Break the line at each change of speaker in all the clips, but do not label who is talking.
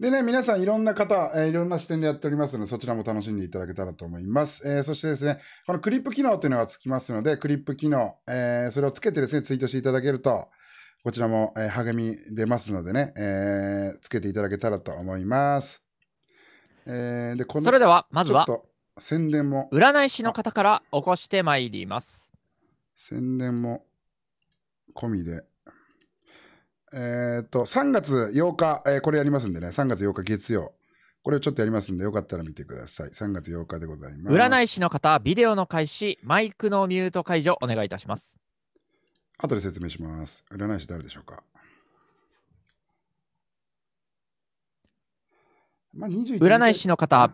でね、皆さんいろんな方、えー、いろんな視点でやっておりますので、そちらも楽しんでいただけたらと思います。えー、そしてですね、このクリップ機能というのがつきますので、クリップ機能、えー、それをつけてですね、ツイートしていただけると、こちらも、え励み出ますのでね、えつけていただけたらと思います。えで、この、それでは、まずは、宣
伝も。占い師の方から起こしてまいります。
宣伝も込みで。えっ、と、3月8日、えー、これやりますんでね、3月8日月曜。これをちょっとやりますんで、よかったら見てください。3月8日でございます。占
い師の方、ビデオの開始、マイクのミュート解除、お願いいたします。
後で説明します。占い師誰でしょうか
まあ、占い師の方、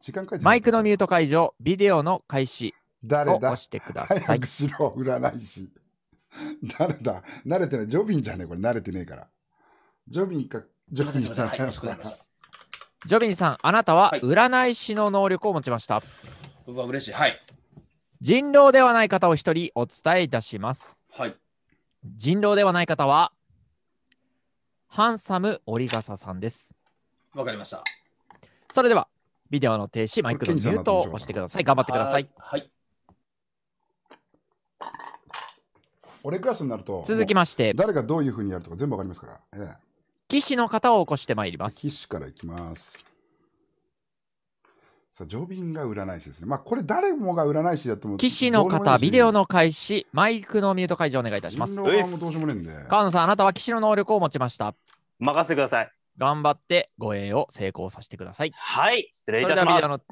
時間マイクのミュート解除、ビデオの開始
を押してください。早くしろ、占い師。誰だ慣れてない。ジョビンじゃねえ、これ慣れてねえから。ジョビンか、
ジョビンさん。はい、ジョビンさん、あなたは占い師の能力を持ちました。はい、うわ、嬉しい。はい。人狼ではない方を一人お伝えいたします。はい。人狼ではない方は、ハンサムオリガサさんです。わかりました。それでは、ビデオの停止、マイクのミュートを押してください。頑張ってください。
はい。俺クラスになると、続きまして、誰がどういうふうにやるとか全部わかりますから。ええ、騎士の方を起こしてまいります。騎士からいきます。さあ、ジョビンが占い師ですね。まあ、これ誰もが占い師だと思う。騎士の方、ビデオ
の開始、マイクのミュート解除お願いいたします。どうしもねんで。川野さん、あなたは騎士の能力を持ちました。任せてください。頑張って護衛を成功させてください。はい、失礼いたします。ビデオの停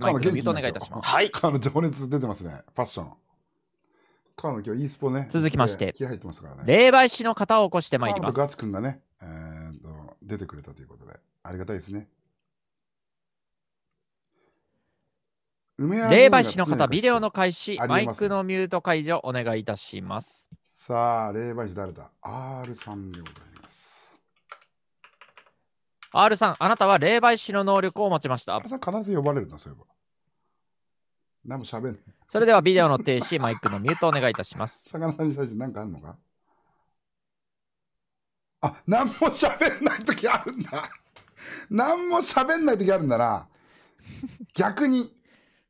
止マイクのミュートお願いいたします。はい。
あの情熱出てますね。ファッション。川野今日 e スポね。続きまして、気入ってますからね。霊
媒師の方を起こしてまいります。ガツ君がね、えー
と、出てくれたということで、ありがたいですね。
霊媒師の方、ビデオの開始、ね、マイクのミュート解除、お願いいたします。さあ、霊媒師誰だ ?R さんでございます。R さん、あなたは霊媒師の能力を持ちました。R さん、必ず呼ばれるな、そういえば。何も喋んそれではビデオの停止、マイクのミュートお願いいたします。魚に対し何かあるのかあ、何も喋んない
時あるんだ。何も喋んない時あるんだな。逆に、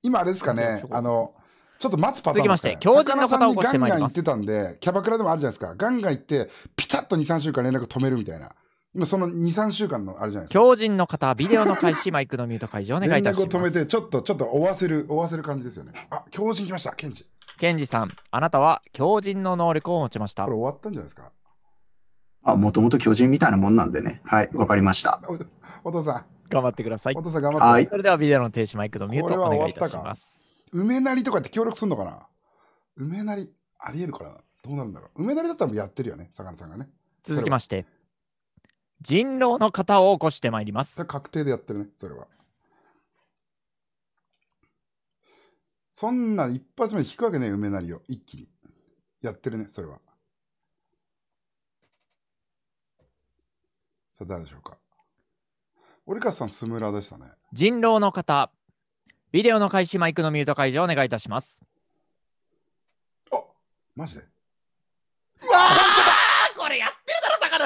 今あれですかね、あの、ちょっと待つパターン、ね、続きまして、狂人の方を起します。ガンガン行ってたんで、キャバクラでもあるじゃないですか。ガンガン行って、ピタッと2、3週間連絡止めるみたいな。今その2、
3週間のあるじゃないですか。狂人の方、ビデオの開始、マイクのミュート解除お願いいたします。連絡を止めて、
ちょっと、ちょっと追わせる、追わせる感じですよね。あ、狂人来ました、ケンジ。ケンジさん、あなたは狂人
の能力を持ちました。これ終わったんじゃないですか。
あ、もともと狂人みたいなもんなんでね。はい、わかりました。
お父さん。頑張ってください。お父さん頑張って。ください。それではビデオの停止マイクのミュートお
願いいたします。梅なりとかって協力するのかな梅なり、ありえるから、どうなるんだろう。梅なりだったらやってるよね、魚さんがね。続きまして。人狼の方を起こしてまいります。確定でやってるね、それは。そんな一発目引くわけね梅なりを一気に。やってるね、それは。さあ、誰でしょうか。
折笠さん、スムラでしたね。人狼の方、ビデオの開始、マイクのミュート解除お願いいたします。あマジで
うわ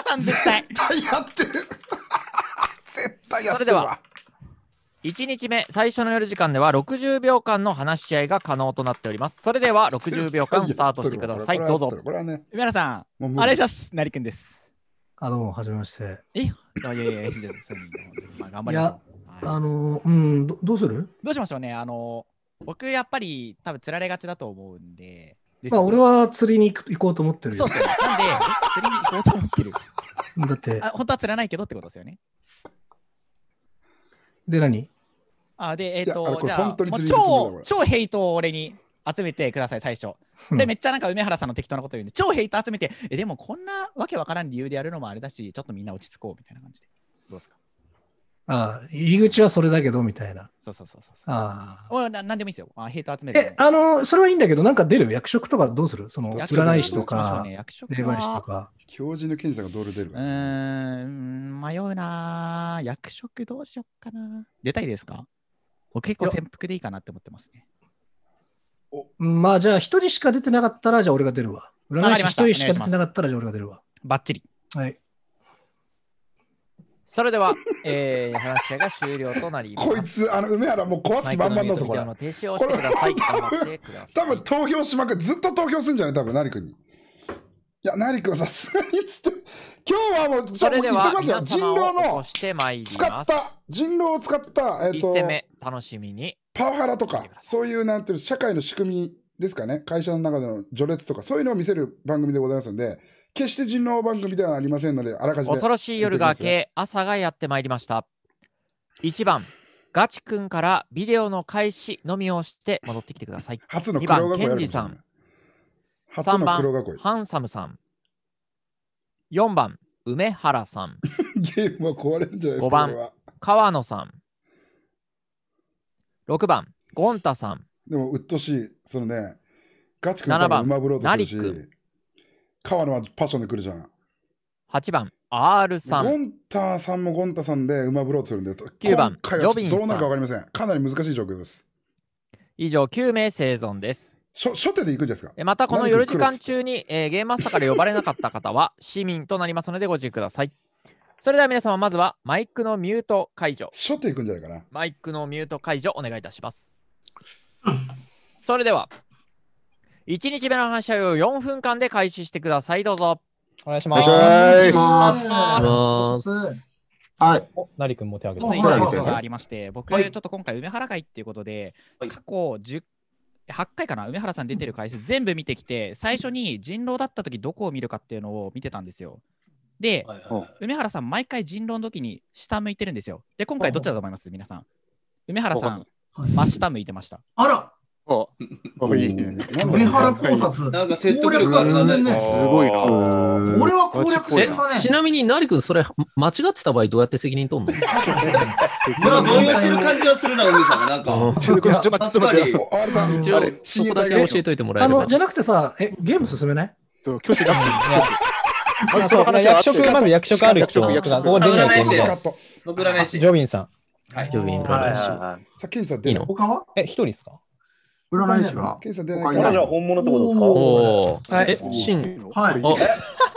さん絶対。絶対やってる。
絶対やってるそれでは。
1日目最初の夜時間では60秒間の話し合いが可能となっておりますそれでは60 秒間スタートしてくださいどうぞこ
れはね、皆さんお願いします成君です
あどうもはじめまして
え いやいやいやいやまあ、頑張りま
すあのうんどうする
どうしましょうねあの僕やっぱり多分つられがちだと思うんでね、まあ、俺は
釣りに行こうと思ってるよ。そうですなんで、
釣りに行こうと思ってる。
だって。あ、本
当は釣らないけどってことですよね。で、何あ、で、えっ、ー、と、じゃあ、超、超ヘイトを俺に集めてください、最初。で、めっちゃなんか梅原さんの適当なこと言うんで、超ヘイト集めて、え、でもこんなわけわからん理由でやるのもあれだし、ちょっとみんな落ち着こうみたいな感じで。
どうですかああ入り口はそれだけどみたいな。そうそうそうそうあ
あな。なんでもいいですよ。あヘイト集めて。え、
あの、それはいいんだけど、なんか出る役職とかどうするその、占い
師とか、霊媒師と
か。教授の検査がどれ出るうん、迷うな。役職どうしよっかな。出たいですか結構潜伏でいいかなって思ってますね。
まあじゃあ、一人しか出てなかったら、じゃあ俺が出るわ。占い師一人しか出てなかったら、じゃあ俺が出るわ。ばっちり。はい。
それでは、えー、話し合いが終了となります。こい
つ、あの、梅原もう壊
す
気満々だぞ、これ。停止をしてください。
多分、投票しまくずっと投票するんじゃない多分、成君に。いや、成君さすがにつって、今日はもう、ちょっと言ってますよ。人狼の、
使った、
人狼を使った、えっ、ー、と、
楽しみに。パワ
ハラとか、そういう、なんていう、社会の仕組みですかね。会社の中での序列とか、そういうのを見せる番組でございますので、決して人狼番組ではありませんので、あらかじめ。恐ろしい夜が明け、
朝がやってまいりました。1番、ガチ君からビデオの開始のみをして戻ってきてください。初の2番、ケンジさん。3番、ハンサムさん。4番、梅原さん。ゲームは壊れるんじゃないですか。5番、川野さん。6番、ゴンタさん。でも、うっとしい。そのね、ガチ君から馬とするし。
川野はパッションで来るじゃん。
8番 R さん。ゴン
ターさんもゴンタさんで馬ブローツするんで、9番ロビンさん。どうなるか分かりません。かなり難しい状況です。
以上、9名生存です。初初手でいくんですかまたこの夜時間中に、えー、ゲームマスターから呼ばれなかった方は 市民となりますのでご注意ください。それでは皆様、まずはマイクのミュート解除。初手いくんじゃないかな。マイクのミュート解除お願いいたします。それでは、1日目の話し合いを4分間で開始してください。どうぞ。お願いし
ます。お願いします。
はい。なりくんも手挙げて。ことがありまして、僕、ちょっ
と今回、梅原会っていうことで、過去10 8回かな、梅原さん出てる回数全部見てきて、最初に人狼だった時どこを見るかっていうのを見てたんですよ。で、はいはいはい、梅原さん、毎回人狼の時に下向いてるんですよ。で、今回どっちだと思います、皆さん。梅原さん、真下向いてました。あら
あ、いいね。上原考察。なんか説得力がすごいな。これは
攻略したね。ちなみに、なりくん、それ、間違ってた場合、どうやって責任取るの今、動揺してる感
じはするな、兄さん。な
んか、ちょっと待って、あれさ、一応、そこだけ教えといてもらえれば。
じゃなくてさ、え、ゲーム進めないそう、拒否だっ
て。
あ、そう、役職、まず役職ある人。役職、ここ出な
い人。ジョビンさん。はい。ジョビンさん。さ
っきさ、他はえ、一人ですか
占い師は。検査出ないから。じゃ本物ってことですか
お
はい。え、
シン。はい。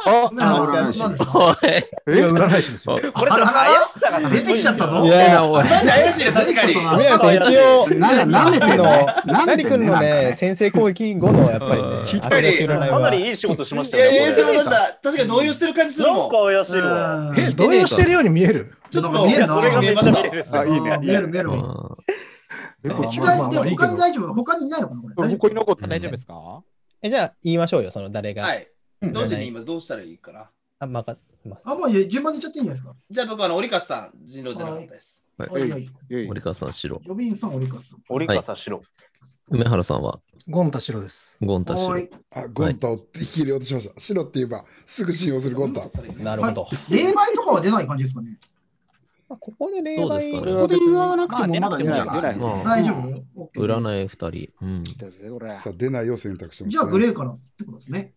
あ、占い師。え、占い師ですこれ、怪しさが出てきちゃったぞ。いや、おい。怪しいね、確かに。一応、なめての、なにくんの
ね、先制攻撃後の、やっぱりね、かなり
いい仕
事しましたね。いや、いい仕事した。
確かに動揺してる感じするもん。なん怪しいわ。え、動揺してる
ように見える。ちょっと、見えるそれが見えましあ、いいね。見える、見える。他
に大丈夫他にいないのかなこれ。
他に残った大丈夫ですかえ、じゃあ言いましょうよ、その誰が。
はい。どうして今、どうしたらいいかな
あ、まかます。
あ、もう順番で言っちゃっていいんじゃないですかじゃあ僕、
あの、折笠さん、人狼じゃなかったです。
折笠さん、白。ジョ
ビンさん、折笠
さん。折笠さん、白。梅原さんはゴンタ白です。ゴンタ白。あ、ゴンタを一気
に落としました。白って言えばすぐ信用するゴンタ。なるほど。霊媒とかは出ない感じですかね
まあ、ここで例外ここで言わなくてもまだい
大丈夫。占い2人。うん、さあ、出ないを選択します、ね、じゃあ、グレーか
らってことですね。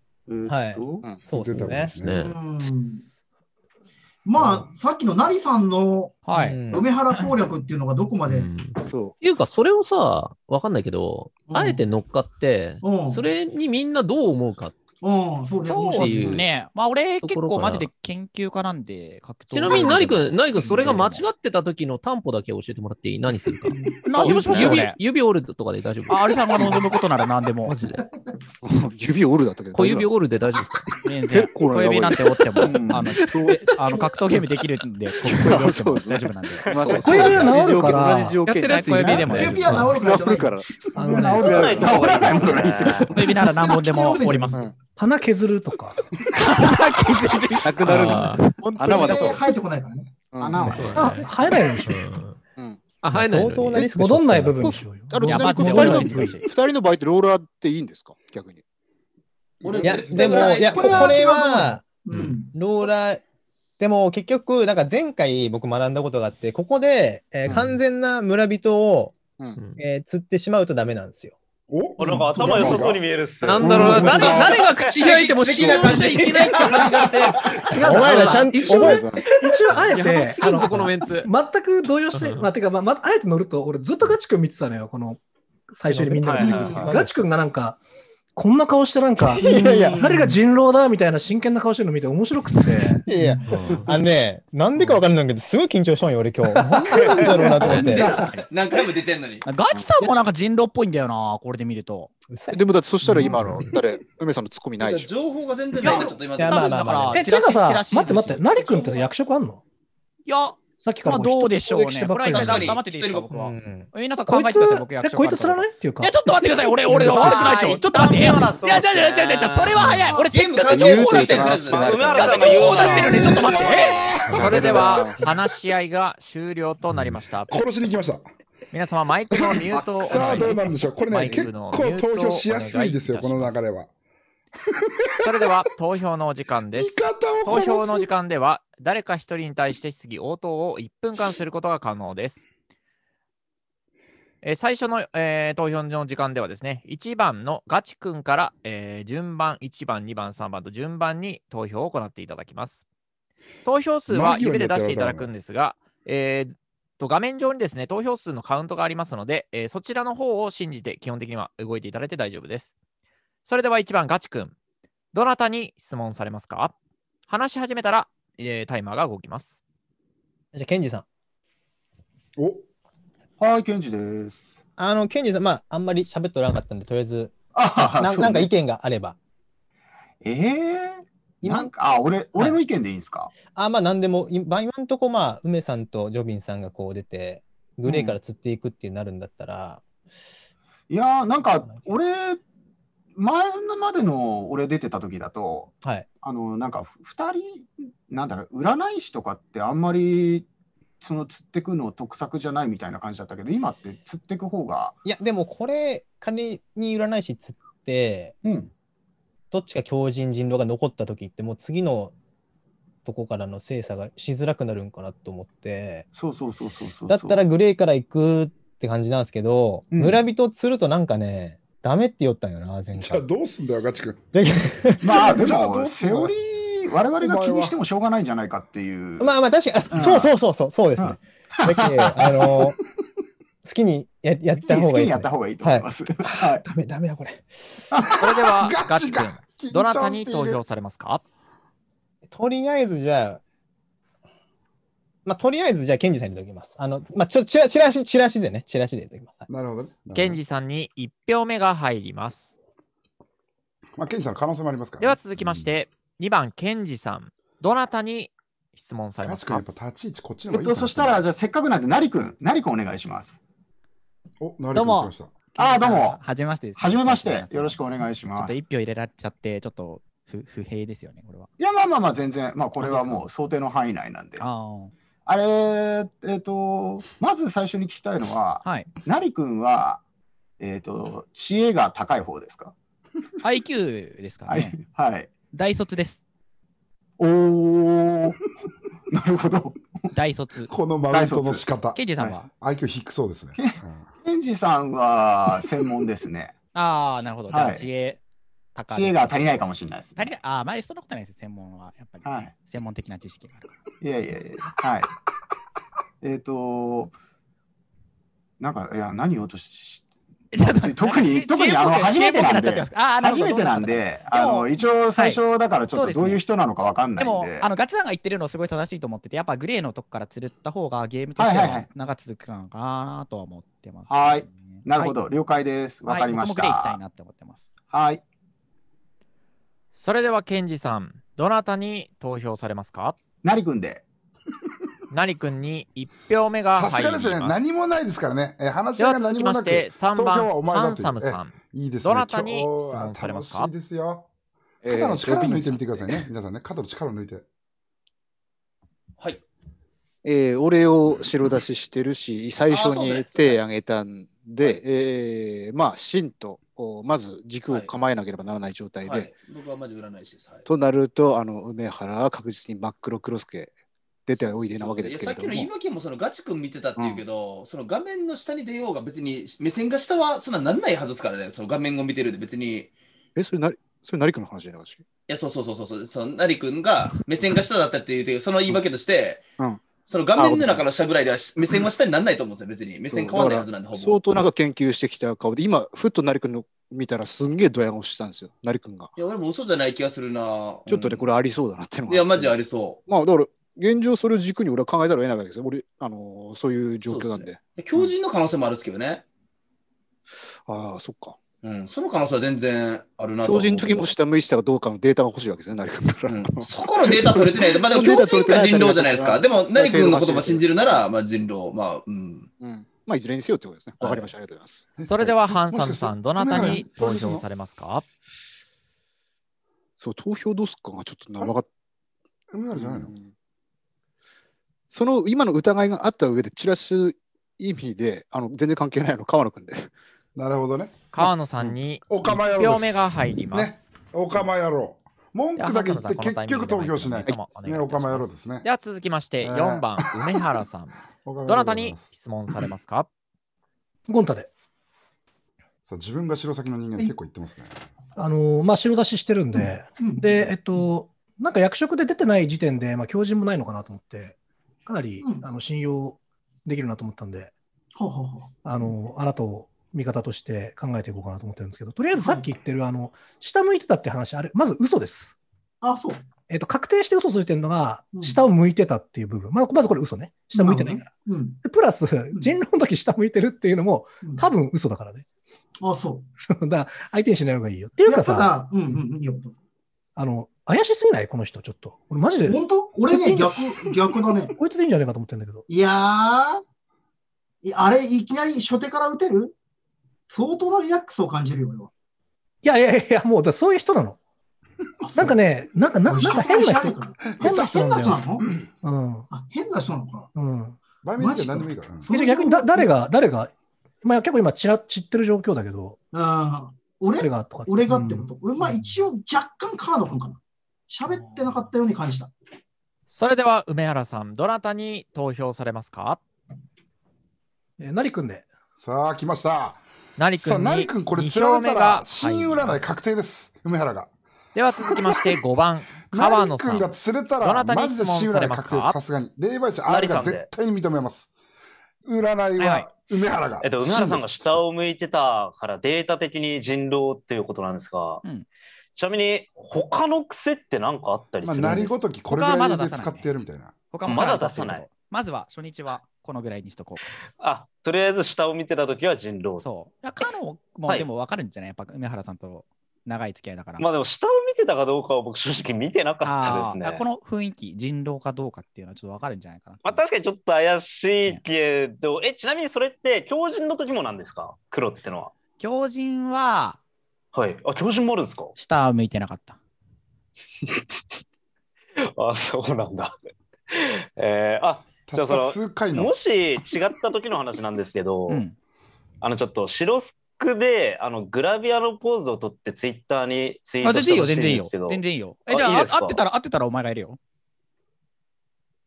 はい。そうですね。
まあ、さっきの成さんの梅原攻略っていうのがどこまで。っ
て
いうか、それをさ、わかんないけど、あえて乗っかって、それにみんなどう思うかっうん、そ
うね。そ
うですね。まあ、俺、結構マジで研究
家なんで、格
闘
ちなみに、何り
何ん、それが間違ってた時の担保だけ教えてもらっていい何するか。何します指、指折るとかで大丈
夫あ、あれさんが望むことなら何でも。マジで。指折るだったけど。小指折るで大丈夫ですか
全然。小指なんて折って
も、あの、あの格闘ゲームできるんで、小指折っても大丈夫なんで。
小指は治るから、やってるやつ小指でも。小指はるから。
治るか
ら。
治らないと。小指な
ら何本でも折ります。
棚
削るとか。削なくなるあー穴は生えてこないからね。穴は。あ、生えないでしょ。うんあ、生えない相当なリスク戻んない部分にしようよ。あのちなみ二人の二
人の場合ってローラーっていいんですか逆に。いや、で
も、いや、これはローラー、でも結局、なんか前回僕学んだことがあって、ここで、え完全な村人を、え釣ってしまうとダメなんですよ。お
なんか頭良さそうに見えるっす。なんだろうな、誰誰が口開いても信用しちゃいけないって感じがして。違う、お前らちゃんと一応、ね、一
応あえて、あぎるこのメンツ。全く動揺して、まあ、てか、まあ、あえて乗ると、俺ずっとガチ君見てたのよ、この最初にみんなが出てくる。ガチ君がなんか、こんな顔してなんか、いやいや誰が人狼だみたいな真剣な顔してるの見て面白くて。
いやいや、あのね、なんでかわかんない
けど、すご
い緊張したんよ、俺今日。なん
だろうなと思って。
何回も出てんのに。
ガチさんもなんか人狼っぽいんだよな、これで見ると。でもだってそしたら今の、誰、梅さんのツッコミないし情報が全然ないんだ、ちょっと今。いや、まあまあえ、てさ、待っ
て待って、成君って役職あんのいや、さっきからどうでしょうね。これは一黙
ってていいですか、僕は。皆さん考えてください、僕こいつ
らないっていうか。いや、ちょっと待ってください、俺、俺、悪くないでしょ。ちょっと待って。いや、じ
ゃじゃじゃじゃそれは早い。俺、せっかく
情報出してるんです。せっかく情報出してるんで、ちょっと待って。それでは、話し合いが終了となりました。殺しにきました。皆様、マイクのミュートを。さあ、どうなんで
しょう。これね、結構投票しやすいですよ、この流れは。
それでは投票のお時間です。投票の時間では誰か一人に対して質疑応答を1分間することが可能です。え最初の、えー、投票の時間ではですね、1番のガチ君から、えー、順番、1番、2番、3番と順番に投票を行っていただきます。
投票数は指で出していただくん
ですが、えー、と画面上にですね、投票数のカウントがありますので、えそちらの方を信じて基本的には動いていただいて大丈夫です。それでは1番、ガチ君。どなたに質問されますか話し始めたら、えー、タイマーが動きます。じゃあ、ケンジさ
ん。おはい、ケンジです。
あの、ケ
ンジさん、まあ、あんまり喋っとらなかったんで、とりあえず、あな、なんか意見があれば。ええーなんかあ俺俺の意見でいいんですか、はい、あまあ何でも今今んとこまあ梅さんとジョビンさんがこう出てグレーから釣っていくってなるんだったら、
うん、いやーなんか俺前までの俺出てた時だと、はい、あのなんか2人なんだろう占い師とかってあんまりその釣ってくの得策じゃないみたいな感じだったけど今って釣ってく方がいやでもこれ仮に占い師釣って、うん、どっちか強
靭人狼が残った時ってもう次のとこからの精査がしづらくなるんかなと思ってそうそうそうそうだったらグレーから行くって感じなんですけど、うん、村人釣るとなんかねダメって言ったんよな、前回。じゃあどうすんだよ、ガチ君。
まあ、でも、セオリ
ー、我々が気にしてもしょうがないんじゃないかっていう。まあまあ、確かに、そうそうそうそう、そうですね。だけあの好きにややった方がいい、ね、好きにやったがいいと思います。はい。はい、ダメ、ダメだ、これ。
それでは、ガチ君、どなたに
投票されますか とりあえず、じゃあ、まあ、とりあえず、じゃあ、ケンジさんにときます。あの、まあ、ちょ、チラチラシ、チラシでね、チラシでときま
す。なるほどね。ケンジさんに1票目が入ります。まあ、ケンジさんの可能性もありますからね、では続きまして、2番、ケンジさん。どなたに
質問されます確かにやっぱ立ち位置こっちのえ方っがいいと、そしたら、じゃあせっかくなんで、な君、くんお願いします。お、なるほどうも来ました。ああ、どうも。はじめましてです。はじめまして。よろしくお願いします。ちょっと1
票入れられちゃって、ちょっと不不平ですよね、これは。
いや、まあまあまあ、全然、まあ、これはもう想定の範囲内なんで。ああ。あれ、えっ、ー、と、まず最初に聞きたいのは、はい、なり君は、えっ、ー、と、知恵が高い方ですか ?IQ ですかね。はい。大卒
です。おー、なるほど。大
卒。このマウントの仕方。ケンジさんは、
はい、?IQ 低そうですね。
ケンジさんは専門ですね。ああ、なるほど。じゃあ、知恵、高い、知恵が足りないかもしれないです、ね、足りない
ああ、まあ、そんなことないです、専門は。やっぱり、ねはい、専門的な知識があるか
ら。いやいやいや、はい。えっ、ー、と、なんか、いや、何をとし 特に、特にあの初めてなんで、あ初めてなんで、あの一応最初だからちょっとどういう人なのかわかんないんで。で
もあのガチさんが言ってるのすごい正しいと思ってて、やっぱグレーのとこから釣った方がゲームとしては長続くのかなとは思ってます、ね、はい、なるほど、了解です。わかりました。はい、僕もグレー行きたいなって思ってます。
はい。それではケンジさん、どなたに投票されますかなりくんで。なりくんに1票目が入ります。さすがですね。何
もないですからね。え話が何もなくでは続きまして、3番、ハンサムさん。いいですね。どなたに質問されますか楽しいですよ。肩の力を抜いてみてください
ね。皆さんね、肩の力を抜いて。はい。えー、お礼を白出ししてるし、最初に手あげたんで、でね、えー、まあ、しんとまず軸を構えなければならない状態で、はいはい、
僕はまず占い
師です、はい、となるとあの梅原は確実に真っ黒クロスケ出ておいでなわけですけどさっきの言
い訳もそのガチ君見てたっていうけど、うん、その画面の下に出ようが別に目線が下はそんなんなんないはずですからねその画面を見てるで別に
えそれなそれ成君の話じゃないい
やそうそうそうそうそう成君が目線が下だったっていうその言い訳として、うん、その画面の中の下ぐらいでは目線は下にならないと思うんですよ、別に。目線変わらないはずなんで、ほぼ。
相当なんか研究してきた顔で、今、ふっと成君の見たらすんげえドヤ顔してたんですよ、成君が。
いや、俺も嘘じゃない気がする
な。ちょっとね、これありそうだなってのいや、マジありそう。まあ、だから、現状それを軸に俺は考えざるを得ないわけですよ。俺、あのー、そういう状況なんで。強靭の可能性もあるですけどね。うん、ああ、そっか。
うん、その可能性は全然あるなと。人靭時も
下向いてたかどうかのデータが欲しいわけですね、何君から、うん。そこのデータ取れてない。まあでも教靭か人狼じゃないですか。でも、何君の言葉信じる
なら、まあ人狼、まあ、うん。うん
まあ、いずれにせよということですね。わかりました。ありがとうございます。そ
れ
では、ハンサムさん、どなたに投票され
ますかそう、投票どうすかがちょっと長かった。じゃないの、その今の疑いがあった上で、チラス意味で、あの全然関係ないの、川野君で。なるほどね。
川野さんに1票目が入ります。ね、おかま野郎。
文句だけ言って結局投票しない。ね、おかま野郎ですね。では続きまして4番、梅原さん。どなたに質問されますかゴンタで。
さあ自分が白崎の人間結構言ってますね。
あのまあ、白出ししてるんで、うんで、えっと、なんか役職で出てない時点で、まあ、教人もないのかなと思って、かなり、あの信用できるなと思ったんで、あのあなたを見方として考えていこうかなと思ってるんですけど、とりあえずさっき言ってる、あの、下向いてたって話、あれ、まず嘘です。あ、そう。えっ、ー、と、確定して嘘ついてるのが、下を向いてたっていう部分。うん、まあ、まずこれ嘘ね。下向いてないから。うん、プラス、人狼の時下向いてるっていうのも、ん、多分嘘だからね。あ、そう。だから、相手にしない方がいいよ。っていうかさ、うんうん、いいよ。あの、怪しすぎないこの人、ちょっと。俺マジで。本当俺ね、逆、逆だね。こいつでいいんじゃないかと思ってんだけど。
いやー。あれ、いきなり初手から打てる
相当なリラックスを感じるよ、俺は。いやいやいや、もうだそういう人なの。なんかね、なんか、なんかなんか変な人。変な人変な人なのう変な人なのか。うん。
場面じゃ何でもいいから。
逆にだ誰が、誰が、まあ結構今ちら知ってる状況だけど、あー俺がとか。俺がってこと。俺、まあ一応若干カード君
かな。喋ってなかったように感じた。
それでは梅原さん、どなたに投票されますかえー、りくんで。さあ、来ました。成君に成これられたが新
占い確定です梅原がでは続きまし
て5 番川野さん君が釣れたらどなたに質問されますさすがに霊媒あれが絶
対に認めます占いは梅原が、
えっと、梅原さんが下を向いてたからデータ的に人狼っていうことなんですが、ちなみに他の癖って何かあったりするんですか、まあ、何ごときこれは使
ってやるみたいな他まだ出さないま
ずは初日はこのぐらいにしとこう。あとりあえず下を見てた時は人狼。そう。かのも、でも
分かるんじゃないやっぱ梅原さんと長い付き合いだから。
まあでも下を見てたかどうかは僕正直見てなかったですね。この
雰囲気、人狼かどうかっていうのはちょっと分かるんじゃないか
な。まあ確かにちょっと怪しいけど、ね、え、ちなみにそれって狂人の時もなんですか
黒ってのは。
狂人は、はい。あ、狂人もあるんですか下を向いてなかった。あ、そうなんだ。えー、あじゃあそのもし違った時の話なんですけど、うん、あのちょっと白スクであのグラビアのポーズを取ってツイッターにツイートしてほしいんですけど全然いいよ全然いいよえじゃあ合ってたら合
ってたらお前がいるよ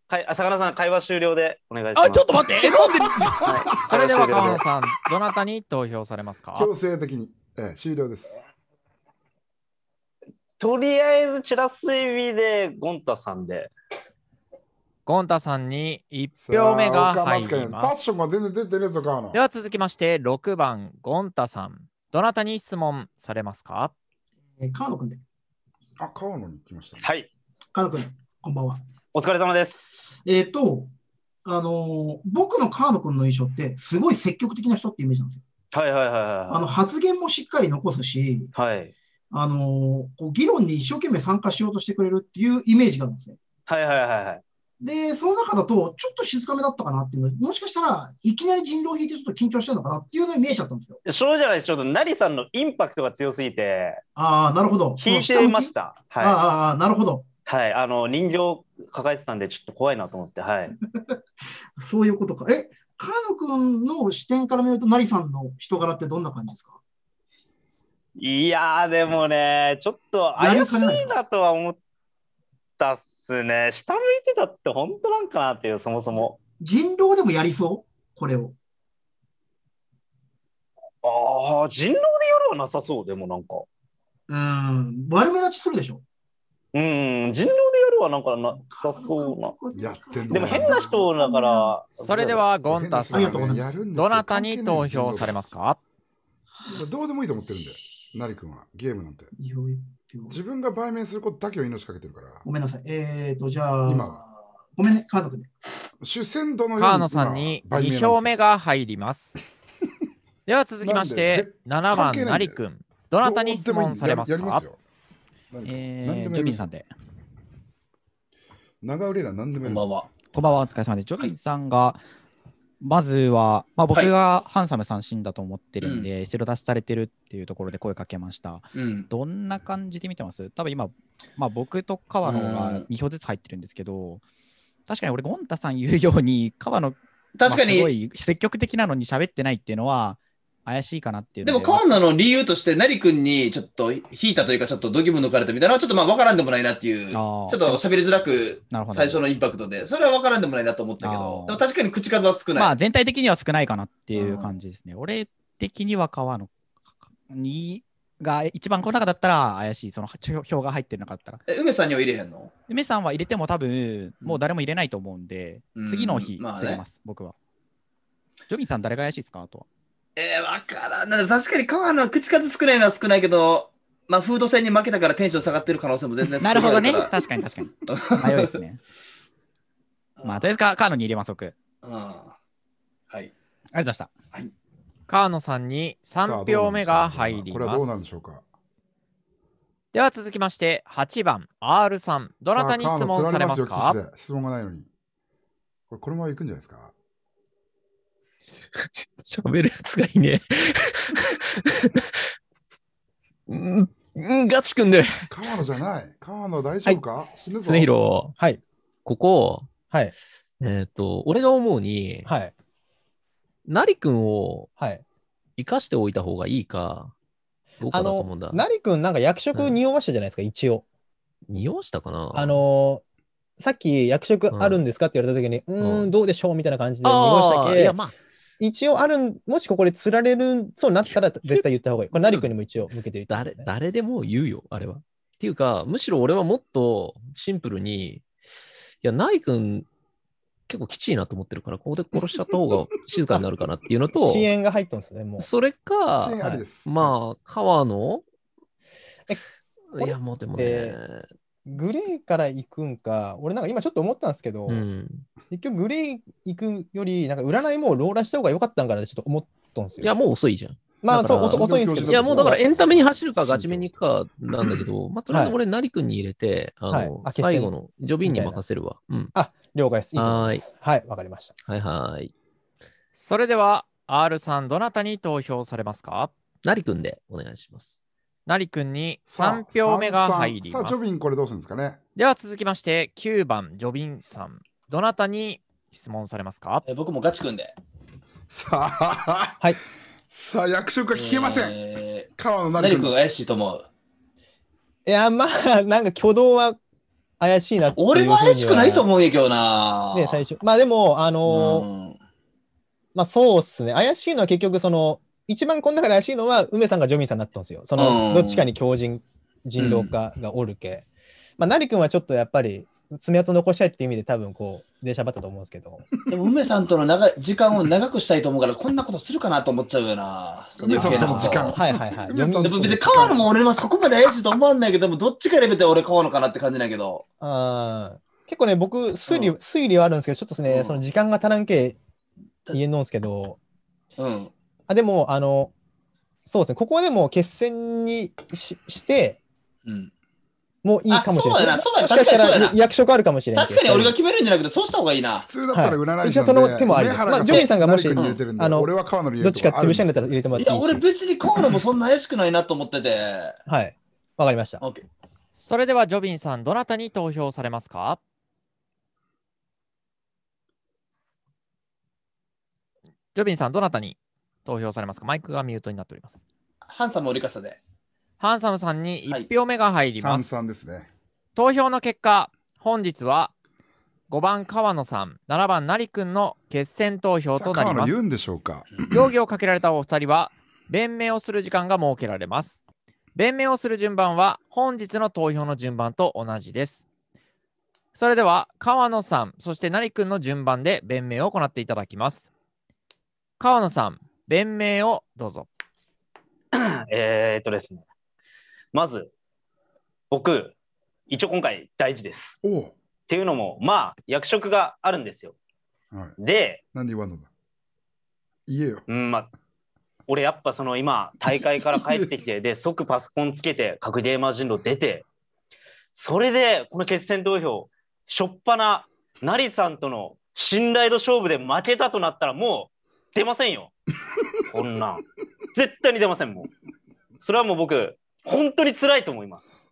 かいあ魚さん会話終了でお願いしますあちょっと待ってえなんで、はい、それでは河野
さんどなたに投票されます
か強制的に、え終了ですとりあえずチラス指でゴンタさんで
ゴンタさんに1票目が入ります。では続きまして6番ゴンタさん。どなたに質問されますか、えー、川野くんで。
あ、川
野に来ました、ね、はい。
川野くん、
こんばんは。
お疲れ様です。
えっ、ー、と、
あのー、僕の川野くんの印象って、すごい積極的な人ってイメージなんですよ。
はいはいはい、はい。あの
発言もしっかり残すし、はい。あのー、こう議論に一生懸命参加しようとしてくれるっていうイメージがあるんですね。
はいはいはいはい。
で、その中だと、ちょっと静かめだったかなっていうのもしかしたらいきなり人狼引いてちょっと緊張してるのかなっていうのに見えちゃったんですよ。
そうじゃないちょっと、成さんのインパクトが強すぎて、
ああ、なるほど。引いてまし
た。はい、ああ、なるほど。はい、あの、人形抱えてたんで、ちょっと怖いなと思って、はい。
そういうことか。え、カ野君の視点から見ると、成さんの人柄ってどんな感
じですか
いやでもね、ちょっと怪しいなとは思ったっすすね。下向いてたって本当なんかなっていう、そもそも。人狼でもやりそ
うこれを。
ああ、人狼でやるはなさそう、でもなんか。うん、悪目立ちするでしょ。うん、人狼でやるはなんかなさそうな。やってんでも変な人だから。
それではゴンタさん、どなたに投票されま
すか
どうでもいいと思ってるんで、成君は、ゲームなんて。いよいよていう。自分が売名すること
だけを命かけてるから。ごめんな
さい。えーと、じゃあ、今ごめんね、カード君主戦度のカードさ
んに2票目が入ります。では続きまして、7番、なり君。どなたに質問されますかえ
ー、ジョビンさん
で。長売れら何でもこんばんは。こんばんは、お疲れ様でジョビンさんが、はい、まずは、まあ、僕がハンサム三振だと思ってるんで、後ろ出しされてるっていうところで声かけました。
う
ん、
どんな感じで見てます多分今、まあ、僕と川野が2票ずつ入ってるんですけど、確かに俺、ゴンタさん言うように、川野、確かに、まあ、すごい積極的なのに喋ってないっていうのは、怪しいかなっていうで。でも、
カンナの理由として、成君にちょっと引いたというか、ちょっと度肝抜かれたみたいなのは、ちょっとまあ分からんでもないなっていう、ちょっと喋りづらく、最初のインパクトで、それは分からんでもないなと思ったけど、
でも確かに口数は少ない。まあ、全体的には少ないかなっていう感じですね。うん、俺的には川野にが一番この中だったら怪しい、その表が入ってなかったら。え、梅さんには入れへんの梅さんは入れても多分、もう誰も入れないと思うんで、うん、次の日、まあね、僕は。ジョビンさん、誰が怪しいですかあとは。えー、分からん。
確かに川の口数少ないのは少ないけど、まあ、フード戦に負けたからテンション下がってる可能性も全然
なるほどね。確
かに確かに。いですね。まあ、とりあえずカーノに入れます、僕。
うはい。ありがとうございました。は川野さんに3票目が入ります。これはどうなんでしょうかでは続きまして8番 R さんどなたに質問されますか
質問がないのにこれこのままいくんじゃないですか
喋るやつがいね
え。ん、ガチくんで。河野じゃない。河野大丈夫か、はい、死ぬ
ぞ。常広。はい。ここ、はい。えっ、ー、と、俺が思うに、はい。なりくんを、はい。生かしておいた方がいいか、
どうかなと思うんだ。なりくん、なんか役職匂わしたじゃないですか、うん、一応。匂わしたかなあのーさっき役職あるんですかって言われた時に、うん、うんどうでしょうみたいな感じで濁したけ、いや、まあ、一応ある、ん、もしここで釣られるそうなったら
絶対言った方がいい。これ、成君にも一応向けて言った、ね、誰。誰でも言うよ、あれは。っていうか、むしろ俺はもっとシンプルに、いや、成君、結構きちいなと思ってるから、ここで殺しちゃった方が静かになるかなっていうのと、支
援が入ったんですね、もう。それか、
まあ、川野いや、もうでもね、
グレーから行くんか、俺なんか今ちょっと思ったんですけど、うん、結局グレー行くより、なんか占いもローラーした方が良かったんからちょっと思ったんですよ。いや、もう遅いじゃん。まあ、そう遅、遅いんですけど。いや、もうだからエ
ンタメに走るか、ガチめに行くかなんだけど、まあ、とりあえず俺、成君に入れ
て、あの、はい、最後の、ジョビンに
任せるわ。うん、あ、了解です。いいはい。はい、わかりま
した。はいはい。それでは、R さん、どなたに投票されますか成君でお願いします。なりくんに3票目が入ります。さあ、ジョビンこれ
どうするんですかね。
では続きまして、9番、ジョビンさん。どなたに質問されますかえ僕もガチくんで。さあ、はい。さあ、役職が聞けません。えー、川野なりくん。が
怪しいと思う。
いや、まあ、
なんか挙動は怪しいな俺は怪しくないと思うんやけ
どな。ね、
最初。まあでも、あのーまあそうっすね。怪しいのは結局その、一番この中らしいのは、梅さんがジョミンさんになったんですよ。その、どっちかに強人人狼家がおるけ。うん、まあ、なりはちょっとやっぱり、爪痕残したいって意味で多分こう、電車ばったと思うんですけど。
でも、梅さんとの長時間を長くしたいと思うから、こんなことするかなと思っちゃうよな。梅さんとの時間。はいはいはい。で も別にわ野も俺はそこまで怪しいと思わないけど、どっちか選べて俺る野かなって感じだけど。
あ結構ね、僕、推理、うん、推理はあるんですけど、ちょっとね、うん、その時間が足らんけ、言えんのんすけど、うん。あでも、あの、そうですね、ここでも決戦にしして、うん。もういいかもしれない。あそうだなそうだなし確かにたら役職あるかもしれない。確かに俺
が決めるんじゃなくて、そうした方がいいな普。通だったら占いなはい一応その手もありますまあジョニーさんがもしんあの
俺は川野どっちか潰しんだったら入れてもらっいていや、俺
別に河野もそんな怪しくないなと思ってて。
はい。わかりました。オッケーそれではジョビンさん、どなたに投票されますかジョビンさん、どなたに投票されますかマイクがミュートになっております。ハンサム折笠で。ハンサムさんに1票目が入ります。ですね。投票の結果、本日は5番川野さん、7番成君の決選投票となりま川野言うす。んでしょうか。競技をかけられたお二人は、弁明をする時間が設けられます。弁明をする順番は、本日の投票の順番と同じです。それでは、川野さん、そして成君の順番で弁明を行っていただきます。川野さん、弁明をどうぞ。
えっとですね、まず、僕、一応今回大事です。っていうのも、まあ、役職があるんですよ。はい、で、何言わんの言えよ。うん、まあ、俺やっぱその今、大会から帰ってきて、で、即パソコンつけて、格ゲーマー人狼出て、それで、この決選投票、しょっぱな、成さんとの信頼度勝負で負けたとなったら、もう出ませんよ。こんなん。絶対に出ません、もう。それはもう僕、本当に辛いと思います。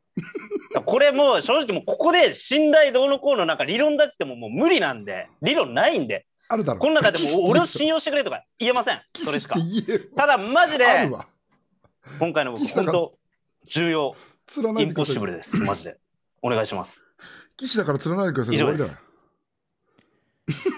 これもう正直もうここで信頼どうのこうのなんか理論だってももう無理なんで、理論ないんで。あるだろう。この中でも 俺を信用してくれとか言えません。それしか。ただマジで、今回の僕、本当重要。
インポッシブルです。
マジで。お願いします。
騎士だから釣らないでください。以上です。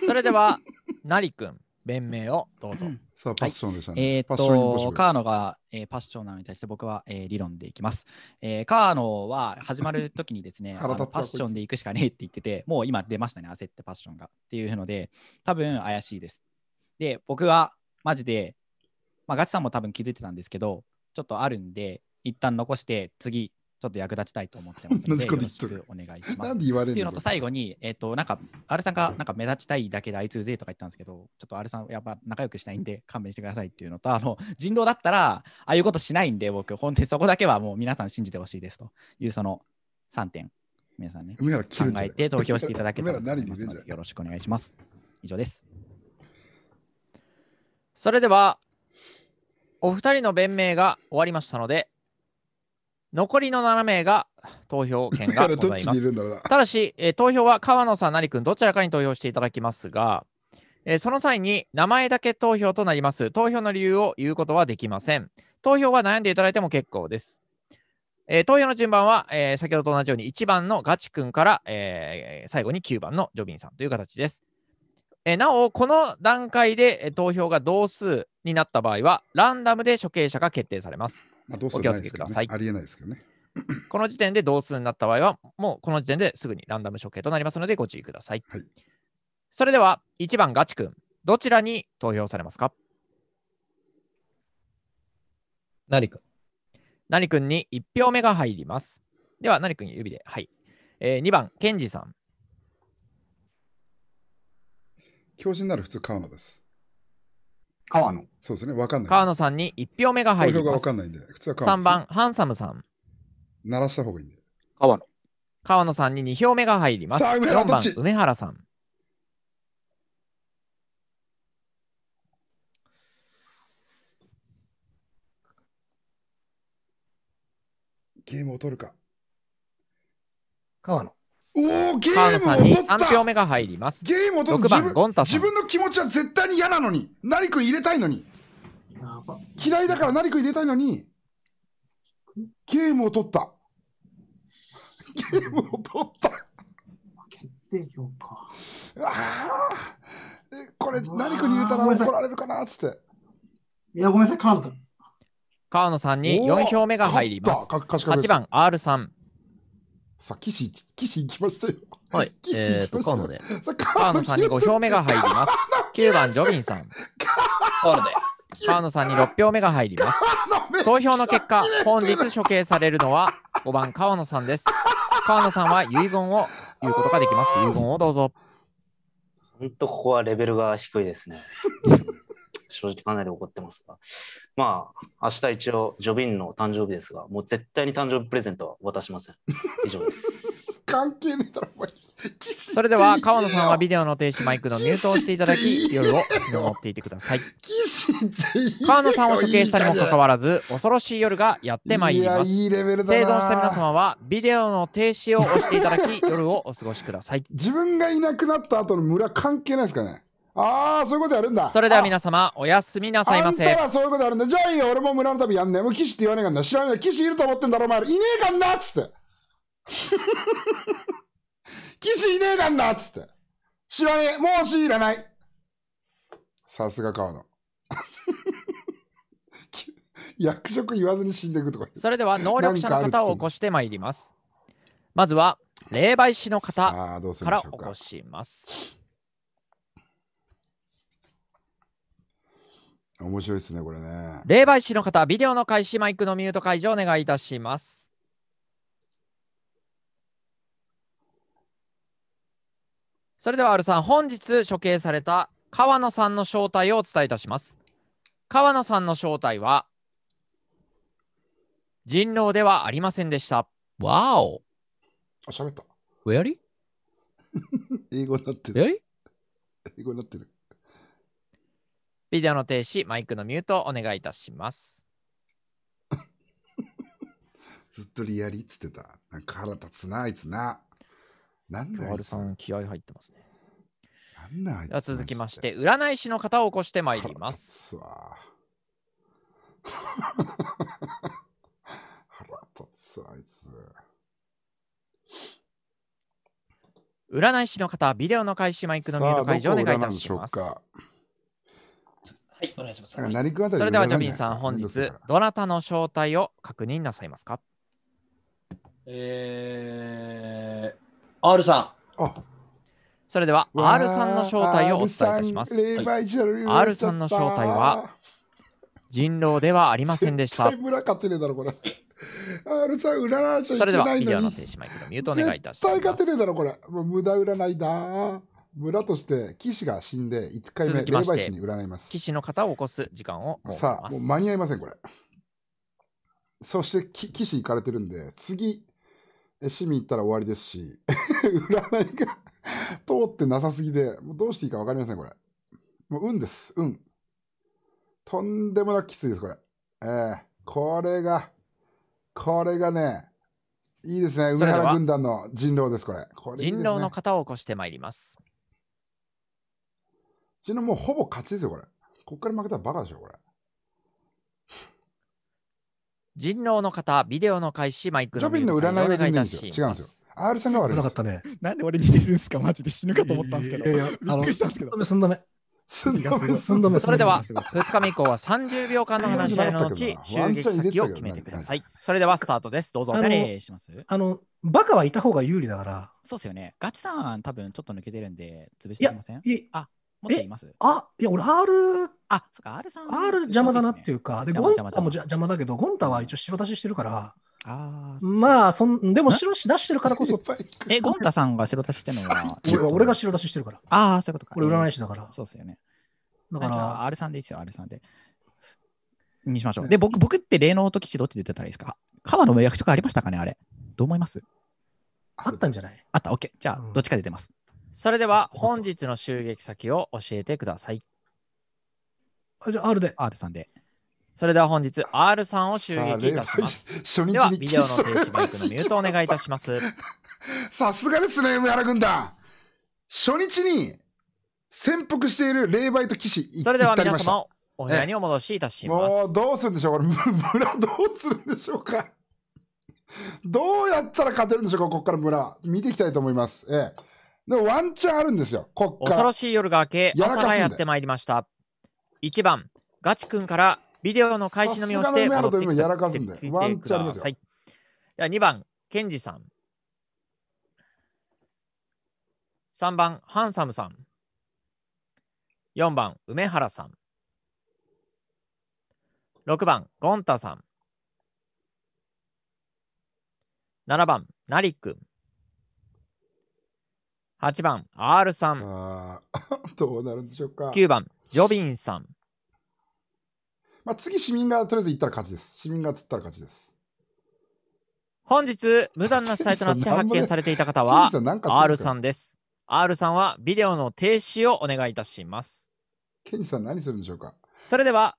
それでは、なりくん。弁明をどうぞ。
さあ、パッションでしたね。はい、えー、っと、カーノが、えー、パッションなのに対して僕は、えー、理論でいきます。えー、カーノは始まるときに
ですね パッションで
いくしかねえって言ってて、もう今出ましたね、焦ってパッションが。っていうので、多分怪しいです。で、僕はマジで、まあ、ガチさんも多分気づいてたんですけど、ちょっとあるんで、一旦残して、次、ちょっと役立ちたいと思ってますので、よろしくお願いします。なんで言われるのと最後に、えっ、ー、と、なんか、R さんがなんか目立ちたいだけでつうぜとか言ったんですけど、ちょっと R さん、やっぱ仲良くしたいんで勘弁してくださいっていうのと、あの、人狼だったら、ああいうことしないんで、僕、本当にそこだけはもう皆さん信じてほしいですという、その3点、皆さんね、考えて投票していただけたらよろしくお願いします。以上です。
それでは、お二人の弁明が終わりましたので、残りの7名が投票権が ございます。ただし、えー、投票は川野さん、成君、どちらかに投票していただきますが、えー、その際に名前だけ投票となります。投票の理由を言うことはできません。投票は悩んでいただいても結構です。えー、投票の順番は、えー、先ほどと同じように1番のガチ君から、えー、最後に9番のジョビンさんという形です。えなお、この段階で、投票が同数になった場合は、ランダムで処刑者が決定されます。まあ、同数、お気をつけください。ありえないですけどね。この時点で同数になった場合は、もうこの時点ですぐにランダム処刑となりますのでご注意ください。はい、それでは、1番ガチ君、どちらに投票されますか何君。何君に1票目が入ります。では、何君指で。はい。えー、2番、ケンジさん。教授なる普通、川野です。川野。そうですね、わかんない。川野さんに1票目が入ります。わかんないんで、普通は川野。3番、ハンサムさん。鳴らした方がいいんで。川野。川野さんに2票目が入ります。さあ、梅原番、梅原さん。
ゲームを取るか。川
野。おゲームさんに3票目が入ります。ゲームを取った自分自分の
気持ちは絶対に嫌なのに、ナリ君入れたいのに。嫌いだからナリ君入れたいのに、ゲームを取った。ゲームを取った。決定票か。
あ
これ、ナリ君に入れたら怒られるかなっつって。いや、ごめんなさい、川野君。
河野さんに4票目が入ります。8番 R さん。さあ、岸、
岸行きましたよ。
はい。えっ、ー、と、河野で。河野さんに5票目が入ります。9番、ジョビンさん。河野で。河野さんに6票目が入ります。投票の結果、本日処刑されるのは5番、河野さんです。河野さんは遺言を言うことができます。遺言をどうぞ。
本当ここはレベルが低いですね。正直かなり怒ってますが、まあ、明日一応、ジョビンの誕生日ですが、もう絶対に誕生日プレゼントは渡しません。以上
です。
関係ねえだろ、お前。
それでは、川野さんはビデオの停止マイクのミュートをしていただ
き、夜を見守っていてください。川野さんを処刑したにもかかわらず、恐ろしい夜がやってまいります。いい生存した皆様は、ビデオの停止を押していただき、夜をお過ごし
ください。自分がいなくなった後の村関係ないですかね
ああ、そういうことやるんだ。それでは皆様、おやすみなさいませ。あんたら
そういうことやるんだ。じゃあいいよ、俺も村の旅やんねもう騎士って言わねえかんな。知らねえ。騎士いると思ってんだろ、お前ら。いねえかんなっつって。騎 士いねえかんなっつって。知らねえ。もう死いらない。
さすが川野。
役職言わずに死んでいくとか。それでは、能力者の方を起
こしてまいります。まずは、霊媒師の方から起こします。
面白いですね、これ
ね。霊媒師の方、ビデオの開始、マイクのミュート解除お願いいたします。それでは R さん、本日処刑された川野さんの正体をお伝えいたします。川野さんの正体は人狼ではありませんでした。わおあ、喋った。ウェアリ英語になってる。英語になってる。ビデオの停止、マイクのミュートお願いいたします。ずっとリアリっつってた。なんか腹立つな、あいつな。なんだよ。さん気合入ってますね。なんだあいつ続きまして、占い師の方を起こしてまいります。腹
立つ あいつ。
占い師の方、ビデオの開始マイクのミュート解除お願いいたします。はい、お願
いしま
す。それではジャミンさん、本日、
どなたの正体を確認なさいますか
え
ー、R さん。あそれでは、R さんの正体をお伝えいたします。はい、R さんの正体は、人狼ではありませんでした。
村買ってねえだろ、これ。R さん、占わなゃないのに。それでは、以上の取締
役のミュートお願いいたしま
す。絶対勝てねえだろ、これ。もう無駄占いだ。村として騎士が死んで1回目霊媒師に
占います騎士の方を起こす時間をさあもう間に合いませんこれ
そして騎士行かれてるんで次市民行ったら終わりですし 占いが通ってなさすぎでもうどうしていいか分かりませんこれもう運です運とんでもなくきついですこれええー、これがこれがねいいですね。梅原軍団の人狼です、これ。これいいね、人狼の
方を起こしてまいります。
ちのもうほぼ勝ちですよ、これ。こっから負けたらバカでしょ、これ。
人狼の方、ビデオの開始、マイクジョビンの占いは全然いいんですよ。違うんですよ。R さんが悪いなかったね。
なんで俺似てるんですかマジで死ぬかと思ったんですけど。びっくりしたんですけど。すんめ、すんめ。すんめ。それでは、
2日目以降は30秒間の話し合いの後、襲撃先を決めてください。それではスタートです。どうぞ。誰します
あの、バカはいた方が有利だから。
そうですよね。ガチさん、多分ちょっと抜けてるんで、潰してませんいや、あ、持っていますあいや、俺 R、
あ、そっか、R さん。R 邪魔だなっていうか、で、ゴンタも邪魔だけど、ゴンタは一応白出ししてるから、あまあそん、でも白出し出してるからこそ。え、ゴンタさんが白出ししてるのは 俺俺が白出ししてるから。ああ、そういうことか。俺占い師だから。そうですよ
ね。だから。R さんでいいですよ、R さんで。にしましょう。で、僕僕って霊能と基地どっちで出たらいいですか川の役職ありましたかね、あれ。どう思いますあったんじゃないあった、OK。じゃあ、どっちかで出ます。
それでは本日の襲撃先を教えてください。あじゃあ R で。R さんで。それでは本日 R さんを襲撃いたします。初日ではビデオの停止バイクのミュートお願いいたします。
さすがですね、ヤラ軍団。初日に潜伏している霊媒と騎士それでは皆様お部屋にお戻しいたします。もうどうするんでしょうか 村どうするんでしょうかどうやったら勝てるんでしょうかここから村。見ていきたいと思います。ええでもワンチャンあるんですよ、こっ恐ろ
しい夜が明け、朝がやってまいりました。1番、ガチ君からビデオの開始のみをして戻ってきてやらかすんで、ワンチャンありますよ。2番、ケンジさん。3番、ハンサムさん。4番、梅原さん。6番、ゴンタさん。7番、ナリックン。8番、R さん。さあ、どうなるんでしょうか。9番、ジョビンさん。まあ、次、市民がとりあえず行ったら勝ちです。市
民が釣ったら勝ちです。
本日、無残な死体となって 発見されていた方は、R さんです。R さんはビデオの停止をお願いいたします。ケニーさん何するんでしょうかそれでは、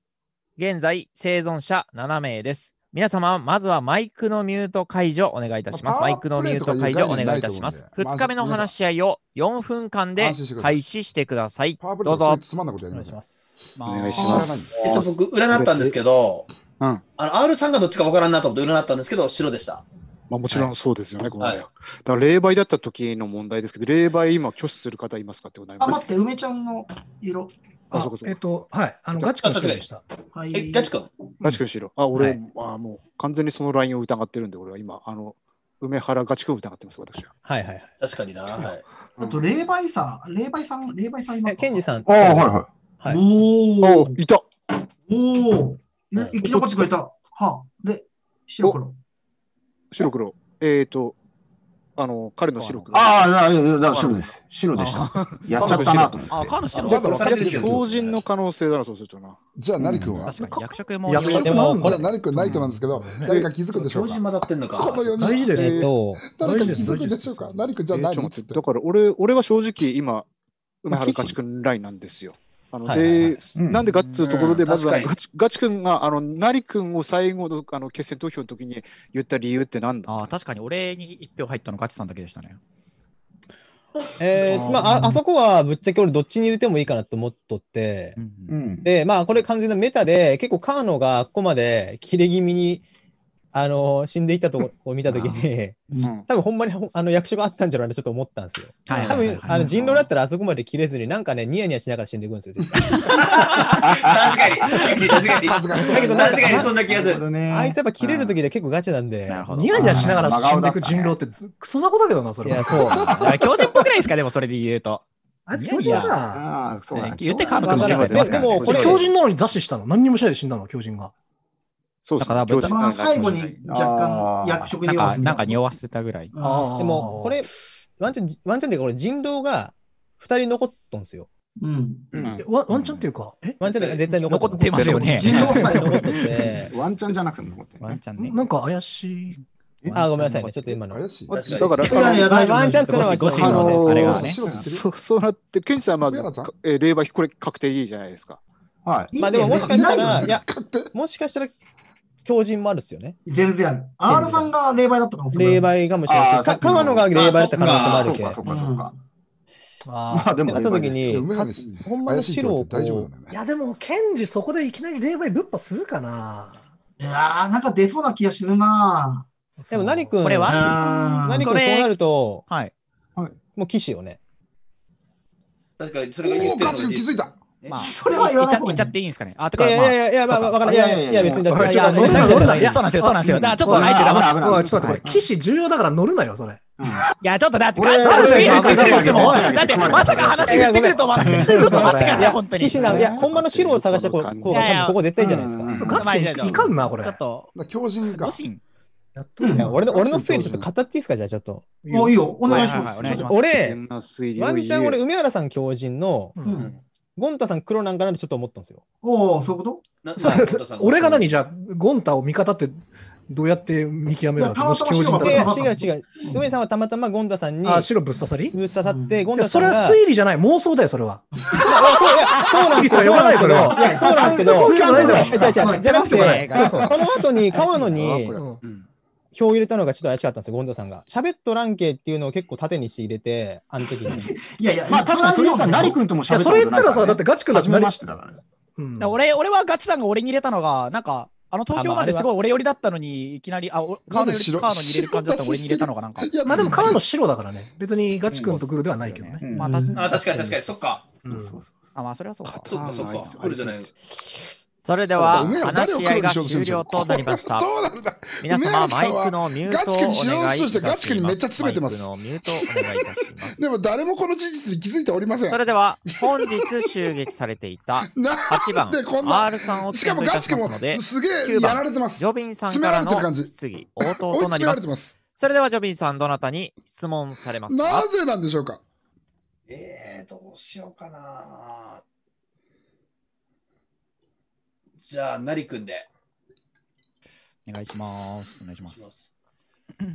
現在生存者7名です。皆様、まずはマイクのミュート解除お願いいたします。マイクのミュート解除お願いいたします。2日目の話し合いを4分間で開始してください。どうぞ。お願いします。お願いします。えっと、僕、占ったんですけど、うん、あの
R さんがどっちかわからんなと思って占ったんですけど、白でした。
まあ、もちろんそうですよね、はい、この、はい、だから霊媒だった時の問題ですけど、霊媒今拒否する方いますかってこと
になります。あ、待って、梅ちゃんの色。
あ、そうかそうえ
っ、と、はい。あの、ガチ君でした。はい。え、ガチ君
ガチ君しろ。あ、俺、あもう完全にそのラインを疑ってるんで、俺は今、あの、梅原ガチ君を疑ってます、私は。
はいはい。確かにな。あと、霊媒さん、霊媒さん、霊媒さんいますかケンジさん。あはいはい。おおいた。おお生き残ってくれた。
はで、白黒。白黒。えっ、と、あの、彼の白
くああ、だだだ白です。白でした。やっちゃったなと思って。あ、彼の白だから、強
人
の可能性だな、そうするとな。
じゃあ、成君は
役職
も役職もこれ、
成君ナイト
なんですけど、誰か気づくでしょうか強人混ざってんのか。この4人。大事ですよ。誰か気づくでしょうか成君じゃないのだから、俺、俺は正直今、梅原勝君ラインなんですよ。あので、なんでかっつうところで、まずガチガチ君が、あの、なり君を最後
のあの決選投票の時に言った理由ってなんだあ確かに俺に1票入ったのガチさんだけでしたね。
えー、まあ、あそこはぶっちゃけ俺どっちに入れてもいいかなと思っとって、うんうん、でまあこれ完全なメタで結構カーノがここまで切れ気味にあの死んでいったとこを見たときに、多分ほんまにあの役所があったんじゃないかちょっと思ったんですよ。多分あの人狼だったらあそこまで切れずになんかねニヤニヤしながら死んでいくんですよ。確
かに確かに確かに確かにそんな気がする。
あいつやっぱ切れる時で結構ガチなんで、ニヤニヤしながら死んでいく人狼ってクソ雑魚だけどなそれ。いやそう。
教授っぽくないですかでもそれで言うと。
あいつ教授だ。言っ
て
カード君もまでもこれ狂
人
なのに雑誌したの。何にもしないで死んだの狂人が。そうですね。だから
一番最後に若干役職になんかなんか匂わせたぐらい。でもこ
れ、
ワンチャン、ワンチャンてこれ人狼が2人残っとんすよ。うん。ワンチャンっていうか、ワンチャンて絶対残ってますよね。人狼が残って ワンチャンじゃなくて残ってワンチャンね。なんか怪しい。あ、ごめんなさいね。ちょっと今の。だから、
ワンチャンってのはご主人のあれがね。そうそうなって、ケンジさんまず、え、霊媒、これ確定いいじゃないですか。はい。まあでももしかしたら、いや、もしかしたら、狂
人もあるっすよね。全然。
R さんが霊媒だったかもしれない。霊媒かもしれないし、か
川野が霊媒だった可能性もあるけど。
まあ、でも、なった時に、
ほんまの白
を大丈夫いや、でも、ケンジ、そこでいきなり霊媒ぶっぱするかないや
ー、なんか出そうな気がするなでも、何君、これは何君、そうな
ると、はい。もう騎士よね。
確かに、それが言ってる。おお、ガチ気づいた
まあ、それは言わないいっちゃっていいんですかね。あ、とか、いやいやいや、まあ、わからない。いやいや、別にだから、いや、乗るな、乗るな。そうなんですよ、そうなんですよ。だから、ちょっと、あえて黙って。ちょっと待って、これ、騎士重要だから乗るなよ、それ。いや、ちょっとだって、カツツ言ってくれだって、まさか話言ってくると思わなくて、ちょっと待ってく
ださい、本
当に。いや、本場の白を探した子が、ここ絶対じゃないですか。ガチん、いかんな、これ。ちょ
っと、強靭が。いや俺の俺の
推理ちょっと語っていいですかじゃあちょっと。もういいよ、お願いします。俺、
ワンちゃん、俺、梅
原さん強靭の、ゴンタ
さん黒なんかなってちょっと思ったんですよ。おお、そういうこ
と
俺
が何じゃゴンタを味方ってどうやって見極めるのた違う違う。梅さ
んはたまたまゴンタさ
んにあ白ぶっ刺さりぶっ刺さって、ゴンタさそれは推理じゃない、妄想だよ、それは。
そうなんですよ。そうなんですけど。そうなんですけど。じゃなくて、この後に川野に、うんう票を入れたのがちょっと怪しかったんですよ、ゴンザさんが。しゃべっとらんけっていうのを結構縦にして入れて、あの時に。い
やいや、まあたかにそれはなりくんともしゃべったことなね、それ言ったらさ、だってガチ君だってましてだからね。うん、ら俺俺はガチさんが俺に入れたのが、なんか、あの東京まですごい俺寄りだったのに、いきなり、あ、川の寄り、川のに入れる感じだったら俺に入れたのかなんか。いや、まあでもカ川の白
だからね。別にガチ君とグルではないけどね。まあ確かに確かに、
そっか。あ、まあそれはそう
か。そっかそっか。グルじゃない。
それで
は、話し合いが終了となりました。皆様、マイクのミュートをお願いいたします。ガチ君めっちゃ詰めてます。マイクのミュートお願いいたし
ます。でも、誰もこの事実に気づいておりません。それでは、
本日襲撃されていた8 番、R さんをしかもガチ君もすげえやられてます。ジョビンさんからの質疑応答となります。それでは、ジョビンさん、どなたに質問されますかなぜなんでしょうか
えー、どうしようかな。じゃあ、なりくんで。
お願いします。お願いします。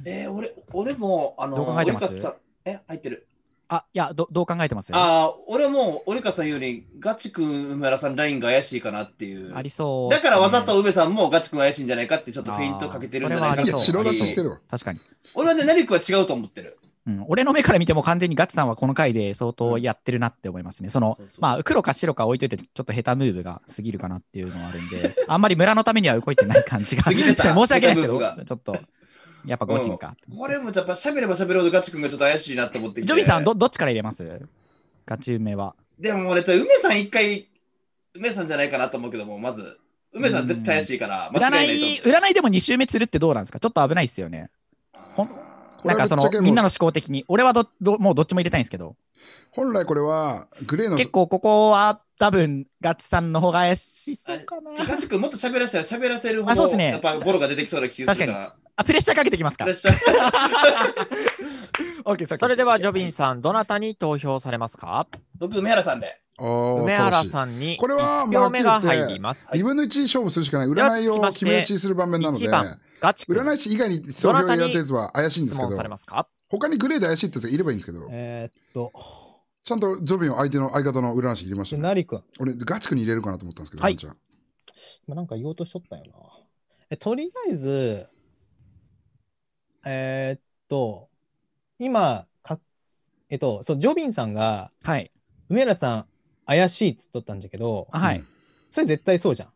えー、俺、俺も、あの、どう考えてますえ、入ってる。
あ、いや、どどう考えてますあ
俺も、折笠さんより、ガチ君、梅原さんラインが怪しいかなっていう。ありそう、だからわざと梅さんもガチ君怪しいんじゃないかって、ちょっとフェイントかけてるんじゃないかって。白出ししてるわ。確かに。俺はね、成君は違うと思ってる。
うん、俺の目から見ても完全にガチさんはこの回で相当やってるなって思いますね。その、そうそうまあ、黒か白か置いといて、ちょっと下手ムーブが過ぎるかなっていうのはあるんで、あんまり村のためには動いてない感じが、申し訳ないですけど、ちょっと。やっぱご心か、
うん。俺もやっぱ喋れば喋るほどガチ君がちょっと怪
しいなと思ってジョビーさんど、どっちから入れますガチ梅は。
でも俺、梅さん一回、梅さんじゃないかなと思うけども、まず、梅さん絶対怪しいから、占
い、占いでも2周目するってどうなんですかちょっと危ないですよね。
ほんなん
かその、みんなの思考的に、俺はど、どもうどっちも入れたいんですけど。本来これは、グレーの。結構ここは多分、ガッツさんの方が怪しそ
うかな。ガチ君もっと喋らせたら喋らせる方あ、そうですね。やっぱゴロが出てきそうな気がするから。
あ、プレッシャーかけてきますか。それでは、ジョビンさん、どなたに投票されますか僕、梅原さんで。
梅原
さんにこれは1票目が入ります。2
分の1勝負するしかない。占いを決め打ちする場面なので。番、
ガチ占い師以外にれ
をやっやつは怪しいんですけど、他にグレーで怪しいってやつがいればいいんですけど、えー、っと、ちゃんとジョビを相手の相方の占い師入れました、ね。俺、ガチ君に入れるかなと思ったんですけど、はい、ちゃん。今なんか言おうとしとったよな。えとり
あえず、えー、っと、今、かえっと、そう、ジョビンさんが、はい。梅原さん、怪しいっつっとったんじゃけど、はい。それ絶対そうじゃん。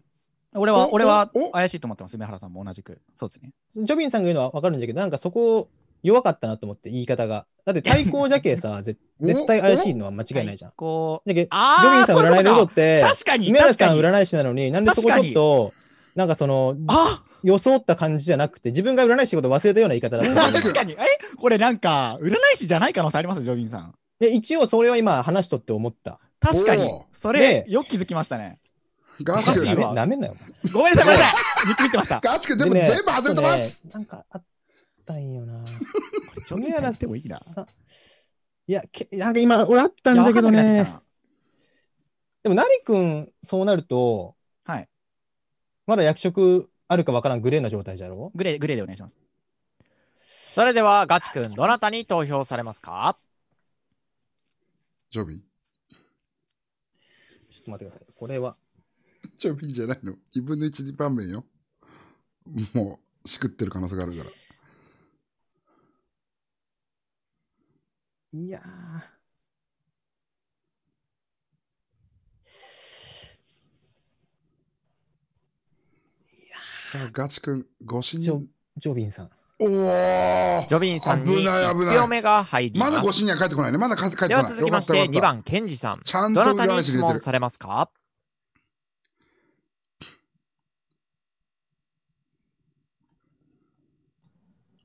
俺は、俺は怪しいと思ってます、梅原さんも同じく。そうですね。ジョビンさんが言うのは分かるんだけど、なんかそこ弱かったなと思って、言い方が。だって対抗じゃけさ 絶対怪しいのは間違いないじゃん。こう。だけど、ジョビンさん占いのことって、確かに。梅原さん占い師なのに、なんでそこちょっと、なんかその、あ装った感じじゃなくて、自分が占い師こと忘れたような言い方だ
った。確かに。えこれなんか、占い師じゃない可能性ありますジョビンさん。
で一応それは今話しとって思った。確かに。それ、よ
く気づきましたね。ガチ君。なめんなよ。ごめんなさい、ごめんなさい。言 ってみてました。ガチ君、くん、全部全部外れてます。
なんかあった
んよな。ちょめやらせてもいいな。
いや、けなんか今、俺あったんだけどね。でも、なりくん、そうなると、はい。まだ役職あるかわからんグレーな状
態じゃろグレー、グレーでお願いします。それでは、ガチくん、どなたに投票されますかジョビー。ちょっと
待ってください。これは。ちょびじゃないの。1分の1番目よ。もう、しくってる可能性があるから。いやさあ、ガチ君、ご死ジョジョビンさん。
おおジョビンさんに危ない危ない1票が入りままだご死人は帰ってこないね。まだ帰ってこない。では続きまして、2。番、ケンジさん。ちゃんどとなたに質問されますか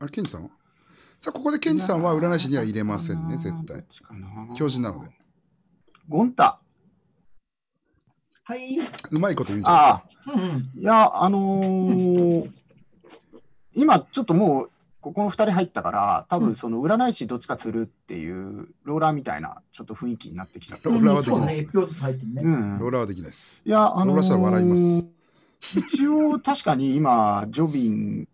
あれ、ケンジさんはさあ、ここでケンジさんは占い師には入れませんね、絶対。教授なので。ゴンタ。
はい。
うまいこと言うんじゃない
ですか。う
ん、いや、あのー、今、ちょっともう、ここの2人入ったから、多分その占い師どっちかするっていう、ローラーみたいな、ちょっと雰囲気になってきちゃった。ローラーはできないです、ロ
ー
ラーはできないです。いや、あのー、ローラー笑います。一応、確かに今、ジョビン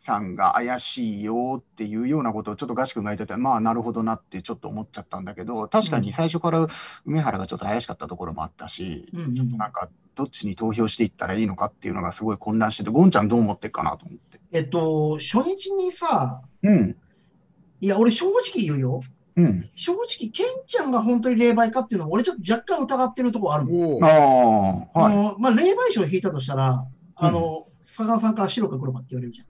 さんが怪しいよっていうようなことをちょっとガシ君が言ってて、まあなるほどなってちょっと思っちゃったんだけど、確かに最初から梅原がちょっと怪しかったところもあったし、うん、ちょっとなんかどっちに投票していったらいいのかっていうのがすごい混乱してて、ゴンちゃんどう思ってかなと思って。
えっと、初日にさ、うん。いや、俺正直言うよ。うん、正直、ケンちゃんが本当に霊媒かっていうのは、俺ちょっと若干疑ってるとこあるあ、はい、あの、まあ、霊媒師を引いたとしたら、あの、うん、さんから白か黒かって言われるじゃん。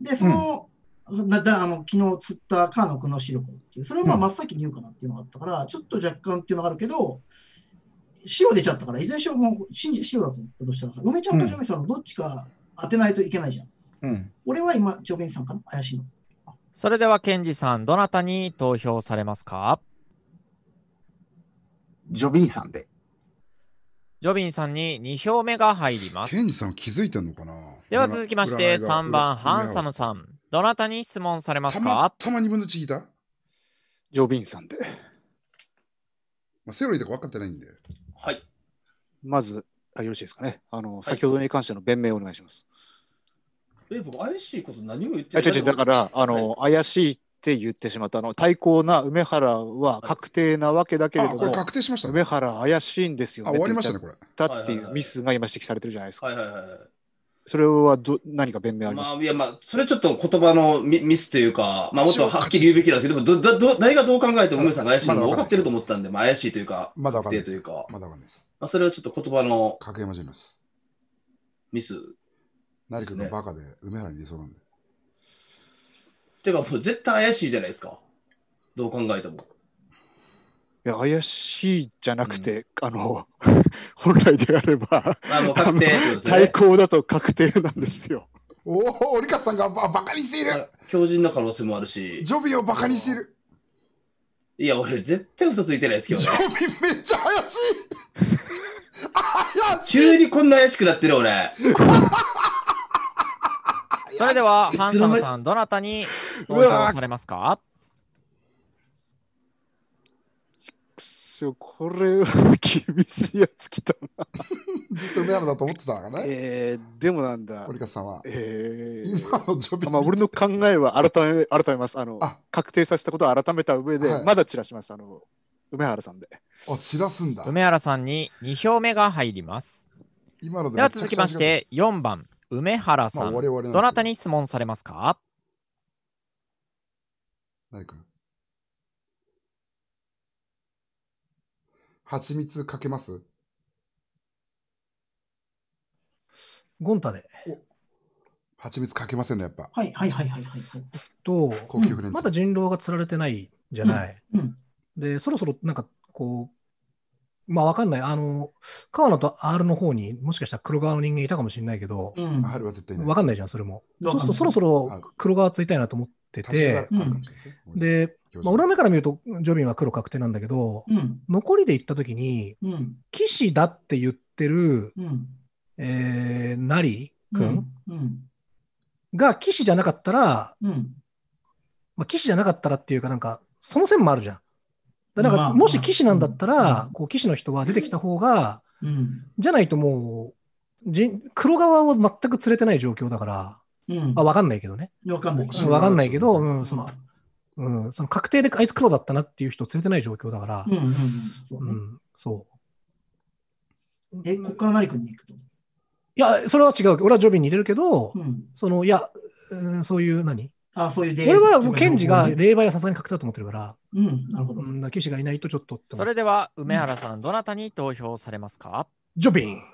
で、その、
うん、だあの昨日釣ったカーノクの白子っていう、それはまあ真っ先に言うかなっていうのがあったから、うん、ちょっと若干っていうのがあるけど、白出ちゃったから、いずれにしろもう真白だと思ったとしたらさ、梅ちゃんとジョミさんのどっちか当てないといけないじゃん。うん、俺は今、ジョミさんかな怪しいの。
それでは、ケンジさん、どなたに投票されますかジョビンさんで。ジョビンさんに2票目が入ります。ケンジさん気づいてんのかなでは続きまして、3番、ハンサムさん。どなたに質問されますか
たまに分のち
いたジョビンさんで。まあ、セロリとか分かってないんで。はい。まず、あよろしいですかね。あの、はい、先ほどに関しての弁明をお願いします。え、僕、怪しいこと何も言ってないだから、あの、はい、怪しいって言ってしまった。あの、対抗な梅原は確定なわけだけれども、はい、確定しました、ね、梅原怪しいんですよね。あ、終わりましたね、これ。だっていうミスが今指摘されてるじゃないですか。はいはいはい。それはど何か弁明ありますか、ま
あ、いや、まあ、それちょっと言葉のミミスというか、まあ、もっとはっきり言うべきなんですけど、どどど誰がどう考えても、梅さんが怪しいの分かってると思ったんで、まあ、怪しいというか、まだ分かんないまだ分かんないです。まあ、それはちょっと言葉の。かけまじます。ミス、ね。
成君のバカで、梅原にそうなんで。
ていうか、もう絶対怪しいじゃないですか。どう考えても。
いや怪しいじゃなくて、うん、あの 本来であれば、まあ、もう確
定、最
高だと確定な
んですよ。おお、折笠さんがばバカにしている強人の可能性もあるし。ジョビをバカにしている。いや、俺絶対嘘ついてないですけどね。ジョビめっちゃ怪しい
怪しい急にこんな怪しくなってる俺。
それでは、ハンサムさん、どなたに投票されますか
ょ、これは厳しいやつ来たな。ずっと梅原だと思ってたのかね。えー、でもなんだ。堀川さんは。えー、今のジョビまあ、俺の考えは改め、改めます。あの、あ確定させたことを改めた上で、はい、まだ散らします。あの、梅原さんで。
あ、散らすんだ。梅原さんに2票目が入ります。今のでは続きまして、4番、梅原さん。まあ、どなたに質問されますか何君蜂蜜
かけますゴンタで。蜂蜜かけませんね、やっぱ。
はいはいはいはいはい。と、高級まだ人狼が釣られてないじゃない。うんうんで、そろそろなんかこう、まあわかんない、あの、川野と R の方にもしかしたら黒川の人間いたかもしれないけど、うん、は絶対わかんないじゃん、それも。そうするとそろそろ黒川ついたいなと思って。ってて、で、まあ、裏目から見るとジョビンは黒確定なんだけど、うん、残りで行った時に、うん、騎士だって言ってる、うん、えー、なりくんが騎士じゃなかったら、まあ、騎士じゃなかったらっていうかなんか、その線もあるじゃん。だなんかもし騎士なんだったら、こう騎士の人は出てきた方が、じゃないともう黒側を全く連れてない状況だから。うん、あ、わかんないけどね。わかんないけど。かんないけど、うん、その、うん、その確定であいつ黒だったなっていう人連れてない状況だから、うん、そうえ、ここから何君に行くといや、それは違う。俺はジョビンに入れるけど、うん、その、いや、うん、そういう何あそういう俺はもう、ケンジが霊媒はさすがに確定だと思ってるから、うん、なるほど。うん、騎士がいないとちょっとそれでは、梅原さ
ん、どなたに投票されますかジョビン。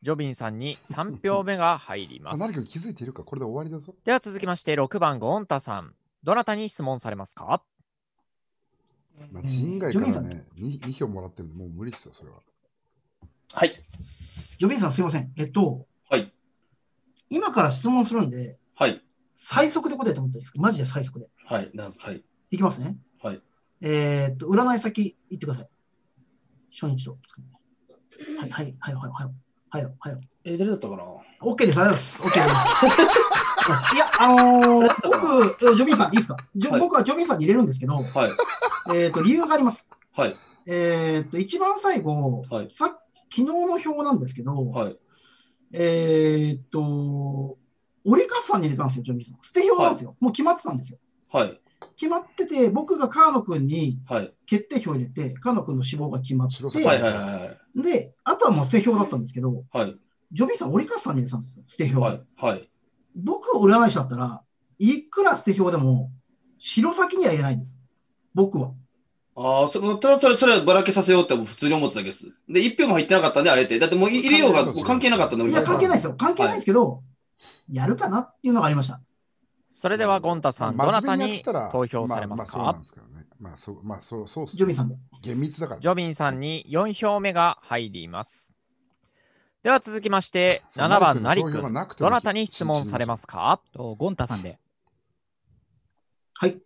ジョビンさんに3票目が入ります。何か気づいているかこれで終わりだぞ。では続きまして6番ゴンタさん。どなたに質問されますか、まあ、人外から
ね、2, 2票もらってるんもう無理っすよ、それは。
はい。ジョビンさん、すいません。えっと、はい。今から質問するんで、はい。最速で答えてもらっていいですかマジで最速で。
はい。なんはい。いきますね。はい。
えー、っと、占い先行ってください。初日と。はい、はい、はい、はい、はい。はいよ、はいよ。え、誰だったかな ?OK です、ありがとうございます。OK です。いや、あのー、僕、ジョビンさん、いいですか、はい、僕はジョビンさんに入れるんですけど、はい、えっ、と、理由があります。はい。えっ、と、一番最後、はい、さ昨日の表なんですけど、はい、えっ、と、カスさんに入れたんですよ、ジョビンさん。捨て表なんですよ。はい、もう決まってたんですよ。はい。決まってて、僕が河野君に決定票入れて、河い、川野君の死亡が決まって、はいはいはい、で、あとはまあ、捨て票だったんですけど、はい。ジョビーさん、折笠さんに入れたんですよ、捨て票。はい。はい。僕、占い師だったら、いくら捨て票でも、白先には言えないんです。僕は。
ああ、その、ただそれ、それはばらけさせようって普通に思ってただけです。で、一票も入ってなかったんで、あえて。だってもう入れようがもう関係なかったので、いや、関係ない
ですよ。関係ないですけど、やるかなっていうのがありました。
それでは、ゴンタさん、どなたに投票されますか、まあまあそうなんですけどねまあ、そう、まあ、そう、そう、ジョビンさんで。厳密だから、ジョビンさんに4票目が入ります。では続きまして、7番なりくどなたに質問されますかとゴンタさんで。はい。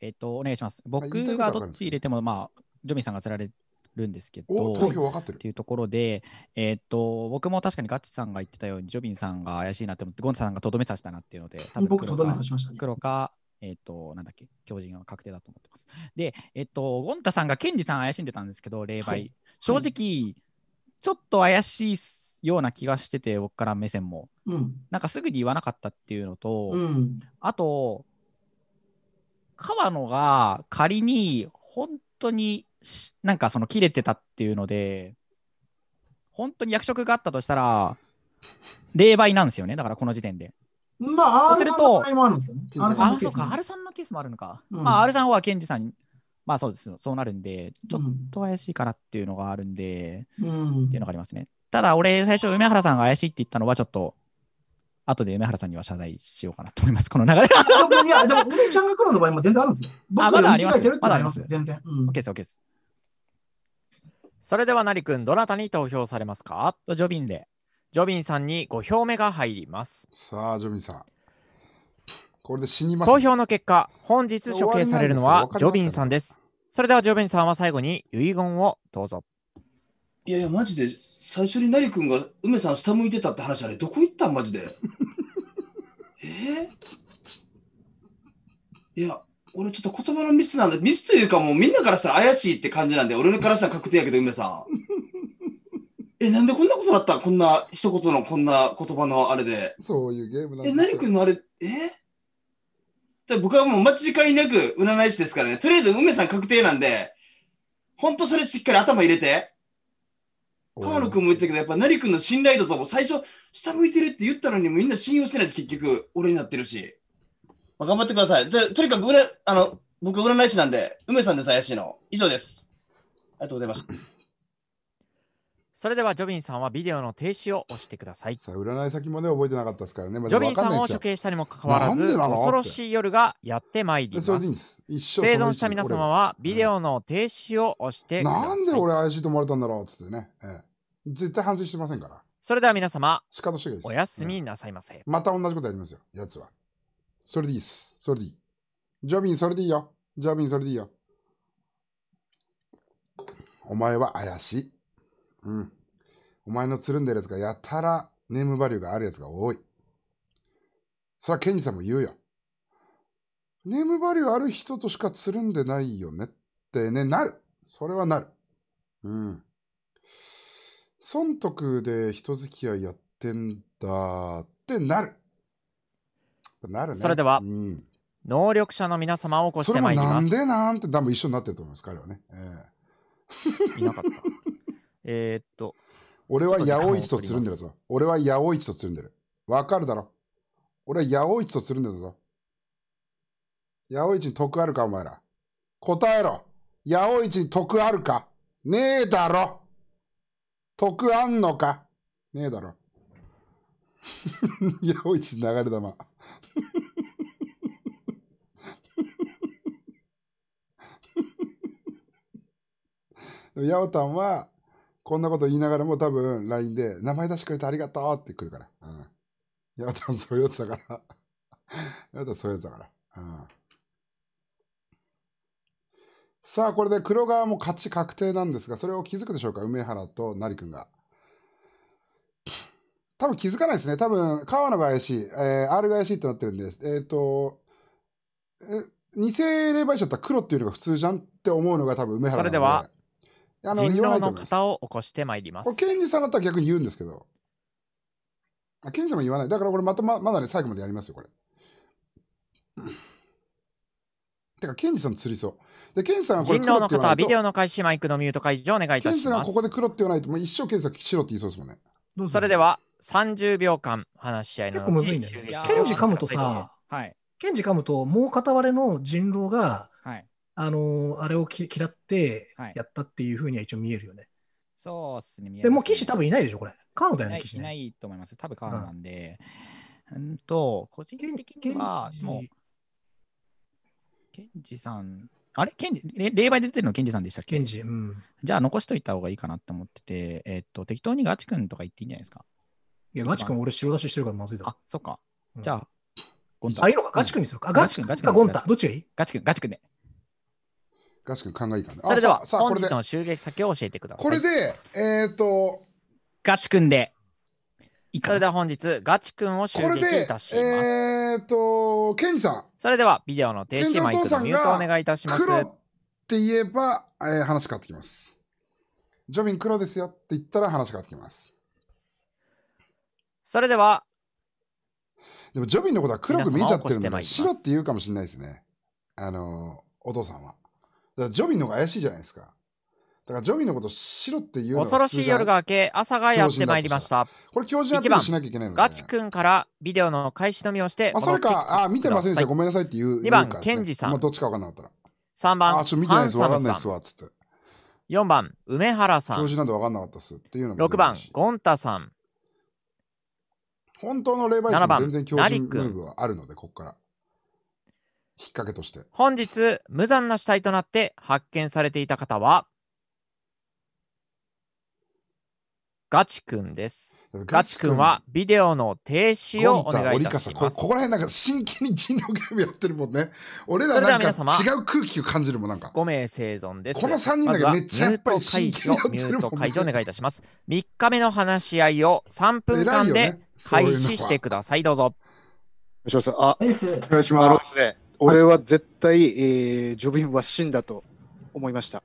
えっ、ー、と、お願いします。僕がどっち入れても、まあ、ジョビンさんが釣られるんですけど、投票分かってるっていうところで、えー、っと、僕も確かにガッチさんが言ってたように、ジョビンさんが怪しいなって思って、ゴンタさんがとどめさせたなっていうので、多分僕とどめさせました、ね、黒かえっ、ー、と、なんだっけ、狂人が確定だと思ってます。で、えっ、ー、と、ゴンタさんがケンジさん怪しんでたんですけど、霊媒。はい、正直、はい、ちょっと怪しいような気がしてて、僕から目線も。うん、なんかすぐに言わなかったっていうのと、うん、あと、川野が仮に本当になんかその切れてたっていうので、本当に役職があったとしたら、霊媒なんですよね、だからこの時点で。まあ、R さんの場合もあるんですよね。R さんのケースもあるのースもあるのか。うん、まあ、R さんはケンジさんに、まあそうですそうなるんで、ちょっと怪しいからっていうのがあるんで、うん、っていうのがありますね。ただ、俺、最初、梅原さんが怪しいって言ったのは、ちょっと、後で梅原さんには謝罪しようかなと思います、この流れ。いや、でも、梅ちゃんが来るの場合も全然あるんですよ。
あ、まだあります。まだあります。
全然。OK です、OK です。
それでは、なりくん、どなたに投票されますかジョビンで。ジョビンさんに5票目が入ります。さあ、ジョビンさん。これで死にます、ね、投票の結果、本日処刑されるのはジョビンさんです。それではジョビンさんは最後に遺言をどうぞ。
いやいや、マジで、最初に成君が梅さん下向いてたって話あれ、どこ行ったんマジで。えー、いや、俺ちょっと言葉のミスなんで、ミスというかもうみんなからしたら怪しいって感じなんで、俺からしたら確定やけど、梅さん。え、なんでこんなことだったこんな一言のこんな言葉のあれで。そういうゲームなんでえ、何君のあれ、えじゃ僕はもう間違いなく占い師ですからね。とりあえず梅さん確定なんで、ほんとそれしっかり頭入れて。河野君も言ったけど、やっぱ成君の信頼度とも最初、下向いてるって言ったのにみんな信用してないし、結局、俺になってるし。まあ、頑張ってください。ゃとにかく、あの、僕占い師なんで、梅さんです、怪しいの。以上です。ありがとうございました。
それではジョビンさんはビデオの停止を押してください。さあ占い先まで覚えてなかったですからね。ま、ジョビンさんを処刑したにもかかわらず、恐ろしい夜がやってまいります。でいいで生存した皆様はビデオの停止を押してください。なんで俺
怪しいと思われたんだろうっつってね、ええ。絶対反省してませんから。
それでは皆様、おやすみなさいま
せ、また同じことやりますよ、やつは。それでいいです。それでいい。ジョビン、それでいいよ。ジョビン、それでいいよ。お前は怪しい。うん。お前のつるんでるやつがやたらネームバリューがあるやつが多い。それはケンジさんも言うよ。ネームバリューある人としかつるんでないよねってね、なる。それはなる。うん。損得で人付き合いやってんだってな
る。なるね。それでは、うん、能力者の皆様を起こしてまいります。それも
なんでなんて多分一緒になってると思います、彼はね。ええー、いなかった。えー、っと。俺は八百市とつるんでるぞ。俺は八百市とつるんでる。わかるだろ。俺は八百市とつるんでるぞ。八百市に得あるか、お前ら。答えろ。八百市に得あるかねえだろ。得あんのかねえだろ。八百市流れ玉。でも、ヤオタンは、こんなこと言いながらも多分 LINE で、名前出してくれてありがとうって来るから。
う
ん。多分、そういうやつだから。ヤ マそういうやつだから。うん。さあ、これで黒側も勝ち確定なんですが、それを気づくでしょうか梅原と成君が。多分気づかないですね。多分、川野が怪しい、えー、R が怪しいってなってるんです。えっ、ー、と、え、偽霊媒師だったら黒っていうのが普通じゃんって思うのが多分梅原それでは、あの人狼の
方を起こしてまいりまこす
れ、。ケンジさんだったら逆に言うんですけど。あ、ケンジさんも言わない。だからこれまたま、まだね、最後までやりますよ、これ。てか、ケ
ンジさん釣りそう。で、ケンジさんはこ人れ黒狼の方はビデオの開始、マイクのミュート解除をお願いいケンたジしさんはますこ。こで黒
って言わないと、もう一生ケンジさん白って言いそうですもんね。
どうそれで。は30秒間話し合いの結構むずいんだねケンジ噛むとさ、はい。
ケンジ噛むと、もう片割れの人狼があのあれをき嫌ってやったっていうふうには一応見えるよね。
そうですね、見えまねでも、騎士多分いないでしょ、これ。ー野だよね、騎士、いないと思います。多分ー野なんで。うんと、個人的には、もう、ケンジさん、あれケンジれ霊媒で出てるのケンジさんでしたっけケンジ、うん。じゃあ残しといた方がいいかなと思ってて、えっと、適当にガチ君とか言っていいんじゃないですか。いや、ガチ君、俺白出ししてるからまずいだろあ、そっか。うんじゃあ、ゴンタあ、いいのか、ガチ君にするか。あガチ君ガチ君どっちがいいガチ君、ガチ君で。
ガシ君考えいいかな。それでは、本日の襲撃先を教えてください。これで、えっ、ー、と、ガチ君で。それでは本日、ガチ君を襲撃いたします。えっ、ー、と、ケンさん。それでは、ビデオの停止マイクのミュートをお
願いいたします。黒っ
て言えば、
えー、話変わってきます。ジョビン黒ですよって言ったら話変わってきます。それでは、でもジョビンのことは黒く見えちゃってるんで、白って言うかもしれないですね。あの、お父さんは。からジョビンの方が怪しいじゃないですか。だからジョビンのことしろって言うの恐ろしい夜が明
け、朝がやってまいりました。これ教授アピールしなきゃいけないの、ね、ガチ君からビデオの開始のみをしてあ、それか、あ、見てませんでした。ごめ
んなさいって言う。2番、ね、ケンジさん。まあ、どっちか分かんなかったら。
3番、あ、ちょっと見てないです。分かんないですわ。つって。4番、梅原さん。教授なん
て分かんなかったっす。っ
ていうのも6番、ゴンタさん。本当の霊媒
師全然教授ムーブはあるので、ここから。っけとして
本日無残な死体となって発見されていた方はガチ君です。ガチんはビデオの停止をお願いいたします。こ
こら辺なんか真剣に人狼ゲームやってるもんね。俺らなんか違う
空気を感じるもんなんか。5名生存です。この3人だけめっちゃやっぱり真剣にやってるもん、ね、ミュート解除お願いいたします。3日目の話し合いを3分間で開始してください。どうぞ。よ
ろしくお願いします。あ、お願いします。俺は絶対、はい、えー、ジョビンは死んだと思いました。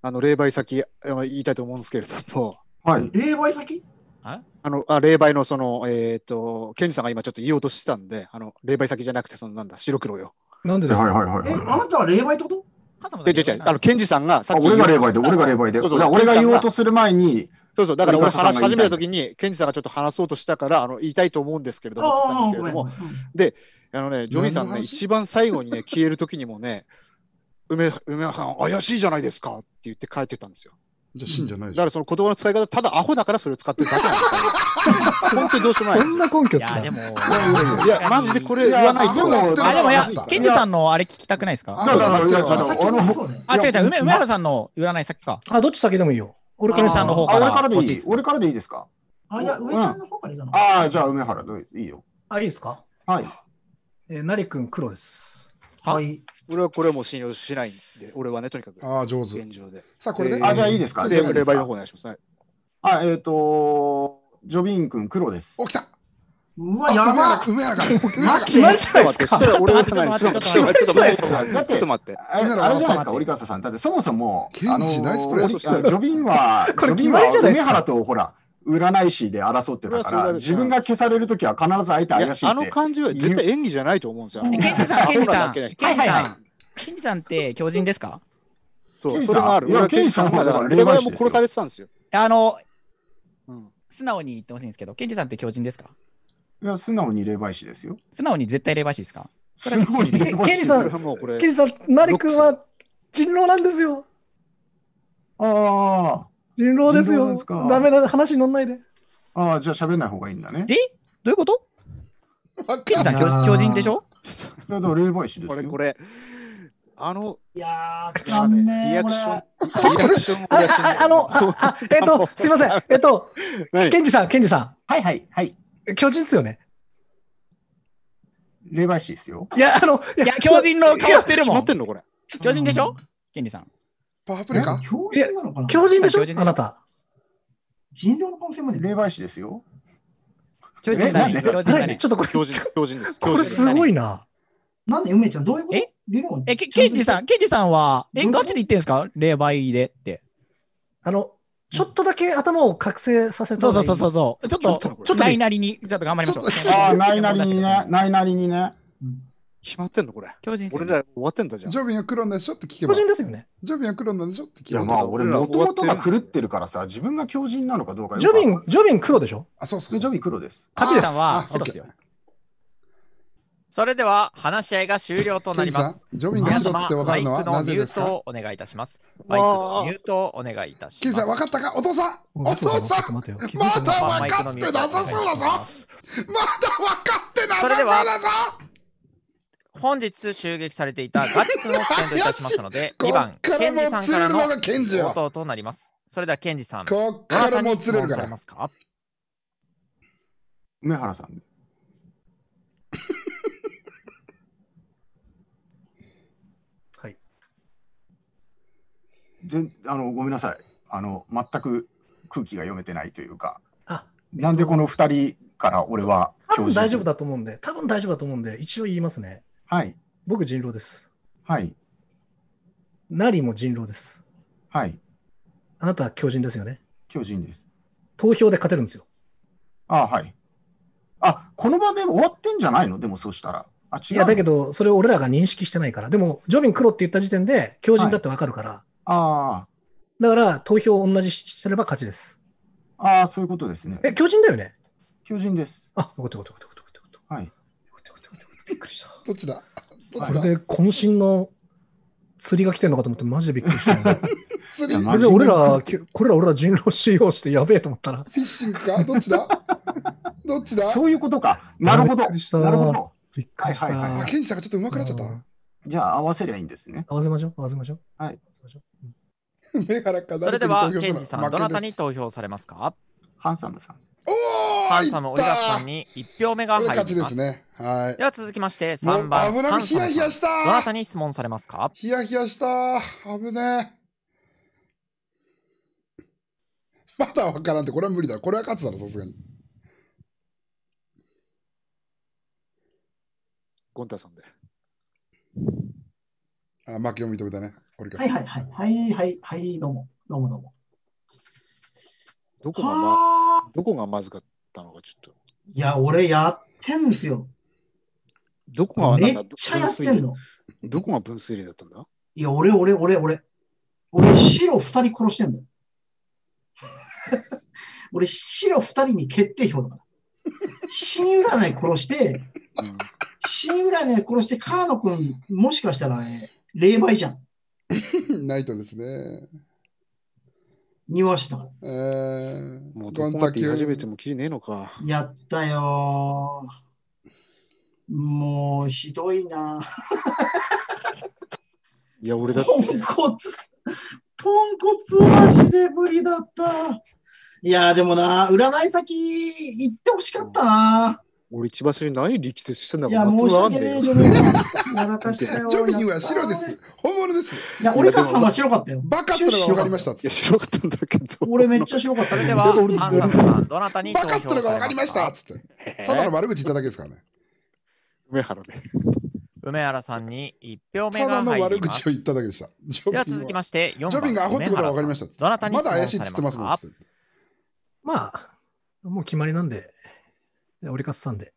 あの霊媒先言いたいと思うんですけれども。はい、霊媒先あのあ霊媒のその、えっ、ー、と、ケンジさんが今ちょっと言おうとしてたんで、あの霊媒先じゃなくて、そのなんだ、白黒よ。なんですか、はいはいはい、え、あなたは霊媒
ってことで、じゃあ、あの、ケンジさんがさっき。俺が霊媒で、俺が霊媒で。そうそう俺が言おうとする前に、そうそう、だから俺話し始めた
ときに、ケンジさんがちょっと話そうとしたから、あの、言いたいと思うんですけれども、で、あのね、ジョイさんね、一番最後にね、消える時にもね、梅梅原さん、怪しいじゃないですかって言って帰ってたんですよ。じゃ死んじゃないだからその言葉の使い方、ただアホだからそれを使ってるだけなんですよ。本当にどうしてもないそんな根拠いや、
でも、いや、マジでこれ言わないと。あ、でも、いや、ケンジさんのあれ聞きたくないですかあ、
違う違う、梅梅原さ
んの占い先か。あ、どっち先でもいいよ。俺からさんの方から。俺からでいい俺からでいいですか
あ、いや、ちゃ
んの方からいいかな。ああ、じゃあ、梅原、いいよ。
あ、いいですかはい。えー、なりくん黒です。はい。俺はこれは
もう信用しないんで、俺はね、とにかく。
ああ、上手。現状で。さあ、これで、えー、あ、じゃあいいですか。レレバイの方お願いします。はい、あ、えっ、ー、とジョビン君黒です。お、きた
うわ、やば梅原が。マジでマジで待って、俺はちょっと待って、ちょっと待って、ちょっと待って。あれじゃないですか、
折笠さん。だってそもそも、あの、ジョビンは、これ、梅原とほら、占い師で争ってたから、自分が消されるときは必ず相手怪しいあの感じは絶対演技じゃないと思うんですよ。ケンジさん、ケンジさん、ケンジさん、
ケンジさんって巨人ですかそう、それもある。いや、ケンジさんはレバヤも殺されてたんですよ。あの、素直に言ってほしいんですけど、ケンジさんって巨人ですかいや、素直に霊媒師ですよ。素直に絶対霊媒師ですかケンジさん、ケンジさ
ん、マリ君は人狼なんですよ。ああ。人狼ですよ。すダ
メだ、話に乗んないで。ああ、じゃあ喋んない方がいいんだね。えどういうことケンさん、巨人でしょいや、霊媒師ですよ。これ、これ。
あの、
いやー、
かねリアクション。
リアクション。あ、の、あ、えっと、すいません。えっと、ケンジさん、ケンジさん。はいはいはい。巨人ですよね。霊媒師ですよ。いや、あの、
いや、巨人の顔してるも
ん。
巨人でしょケンジさん。
パワープレイ
か
強人なのかな強人でしょあなた。
人狼の可能性まで霊媒師ですよ。ちょっと
これ、強人強人です。これすごいな。なんで梅ちゃん、どういうことええ、ケンジさん、ケンジさんは、え、ガチで言ってんですか霊媒でって。あの、ちょっと
だけ頭を覚醒させたそうそうそうそう。ちょっと、ちょっとないな
りに、ちょっと頑張りましょう。ああ、
ないなり
にね、ないなりにね。うん決まってんのこれ。巨人戦俺ら終わってんだじゃん。ジョビ
ンは
黒なんでしょって聞けば。巨人ですよね。
ジョビンは黒なんでしょって聞けいやまあ俺もともが
狂ってるからさ、自分が狂人なのかどうかジョビン、ジョビン黒でしょあ、そうそうそうジョビン黒です。勝ちです。はそうですよ。
それでは話し合いが終了となります。ジョビンが白ってわかるのはなぜですかマイクのミュートをお願いいたします。マイクのミュートをお願いいたします。ケさ
ん、わかったかお父さん
お父さんまたわかってなさそうだぞまた
わか
ってなさそうだぞ
本日襲撃されていたガチ君を起点といたしますので、2 番、ケンジさんからの応答となります。それではケンジさん、こっからも釣れるから。
か梅原さん。はい。全あのごめんなさい。あの全く空気が読めてないというか。あ、えっと、なんでこの2人から俺は大丈
夫だと思うんで、多分大丈夫だと思うんで、一応言いますね。はい。僕、人狼です。はい。なりも人狼です。はい。あなたは巨人ですよね。巨人です。投票で勝てるんですよ。あはい。あこの場で終わってんじゃないのでもそうしたら。あ違ういや、だけど、それを俺らが認識してないから。でも、ジョビン黒って言った時点で、強人だってわかるから。はい、ああ。だから、投票同じすれば勝ちです。ああ、そういうことですね。え、強人だよね。強人です。あ、よかったよかったよかったよかった。はい。びっくりした。どっちだっちだこれで渾身の釣りが来てるのかと思って、マジでびっくりした。釣りれで俺ら、これら俺ら人狼使用してやべえと思ったら。フィッシングかどっちだどっちだそういうことか。な
る
ほど。びっくり
した。ケンジさ
んがちょっと上手くなっちゃった。じゃあ合わせりゃいいんですね。合わせましょう。合わせましょう。はい。それでは、ケンジさん、どなたに
投票されますかハンサムさん。ハンサム折笠さんに1票目が入ります。ですね。はい。では続きまして3番。危なヒヤしたどなたに質問されますかヒヤヒヤした危ねえ。
まだわからんって、これは無理だ。これは勝つだろ、さすがに。ゴンタさんで。あ、負けを認めたね。はいはいはい。は
いはいはい。どうも。どうもどうも。どこが、まあどこがまずかっ
たのかちょっと。いや、俺やっ
てんですよ。どこがめっちゃやってんのどこが分水嶺だったんだいや、俺、俺、俺、俺。俺、白二人殺してんだよ。俺、白二人に決定票だから。死に占い殺して、死に占い殺して、河野君、もしかしたら、ね、霊媒じゃ
ん。ナイトですね。庭師だから。えー、もうどんだけ始めてもきれねえのか。
やったよもうひどいな いや、俺だって。ポンコツ、ポンコツ味でぶりだった。いや、でもな、占い先行ってほしかったな。俺一番
最初に何力説してんだかいや、もう、訳ねえじ
やかしたよ。ジ ョビは白です。本物です。いや、俺かさんは白かったよ。バカってのが分かり
ましたっっいや、白かったんだけど。俺めっち
ゃ白かったそれでは、アンサムさ
ん、どなたに投バカっれてのが分かりましたっつって。ただの
悪口言っただけですからね。梅原で。
梅原さんに1票目ただの悪口
を言っただけでした。では続き
まして、4ジョビンがアホってことが分かりま。したっっどなたにまだ怪しいっつってますもんっっ
まあ、
もう決まりなんで、オリカスさんで。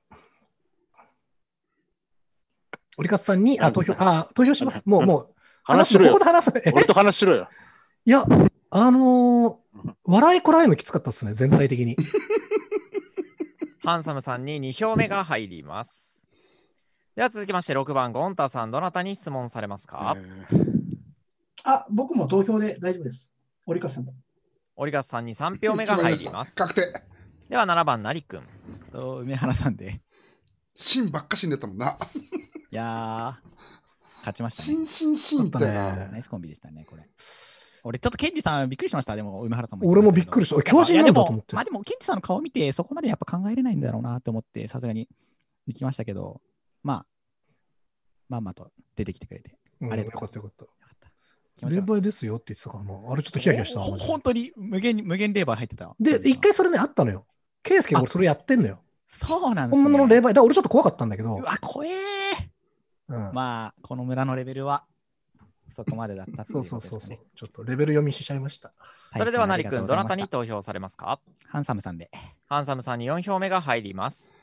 オリカスさんに、あ、投票、あ、投票します。もう、もう、話しろよ。ここで話す。俺と話しろよ。いや、あのー、笑いこらえのきつかったですね、全体的に。
ハンサムさんに2票目が入ります。では続きまして、6番、ゴンタさん、どなたに質問されますか、えー、
あ、僕も投票で大丈夫です。オリカスさんで。
オリカスさんに3票目が入ります。確定。では7番、なりくん。と梅原さんで。ンばっかしんでたもんな。いやー、勝ちました、ね。シンシ
みたいな。ナイスコンビでしたね、これ。俺、ちょっとケンジさんびっくりしました、でも、梅原さんも。俺もびっくりした。俺授やなんと思って。まあでも、ケンジさんの顔見て、そこまでやっぱ考えれないんだろうなと思って、さすがに行きましたけど、まあ、まんまと出てきてくれて。うん、ありがとうございます。よ
かったよかった。霊媒ですよって言ってたから、もう、あれちょっとヒヤヒヤした。本当に無限に、無限霊媒入ってた。で、一回それね、あったのよ。ケイ俺それやってんのよ。そうなんです、ね、本物の霊媒。だ俺ちょっと怖かったんだけど。うわ、怖えー、うん、まあ、この村のレベルは
そこまでだったっ、ね、そうそうそうそう。ちょっとレベル読みしちゃいました。はい、それでは、成君、どなたに
投票されますかハンサムさんで。ハンサムさんに4票目が入ります。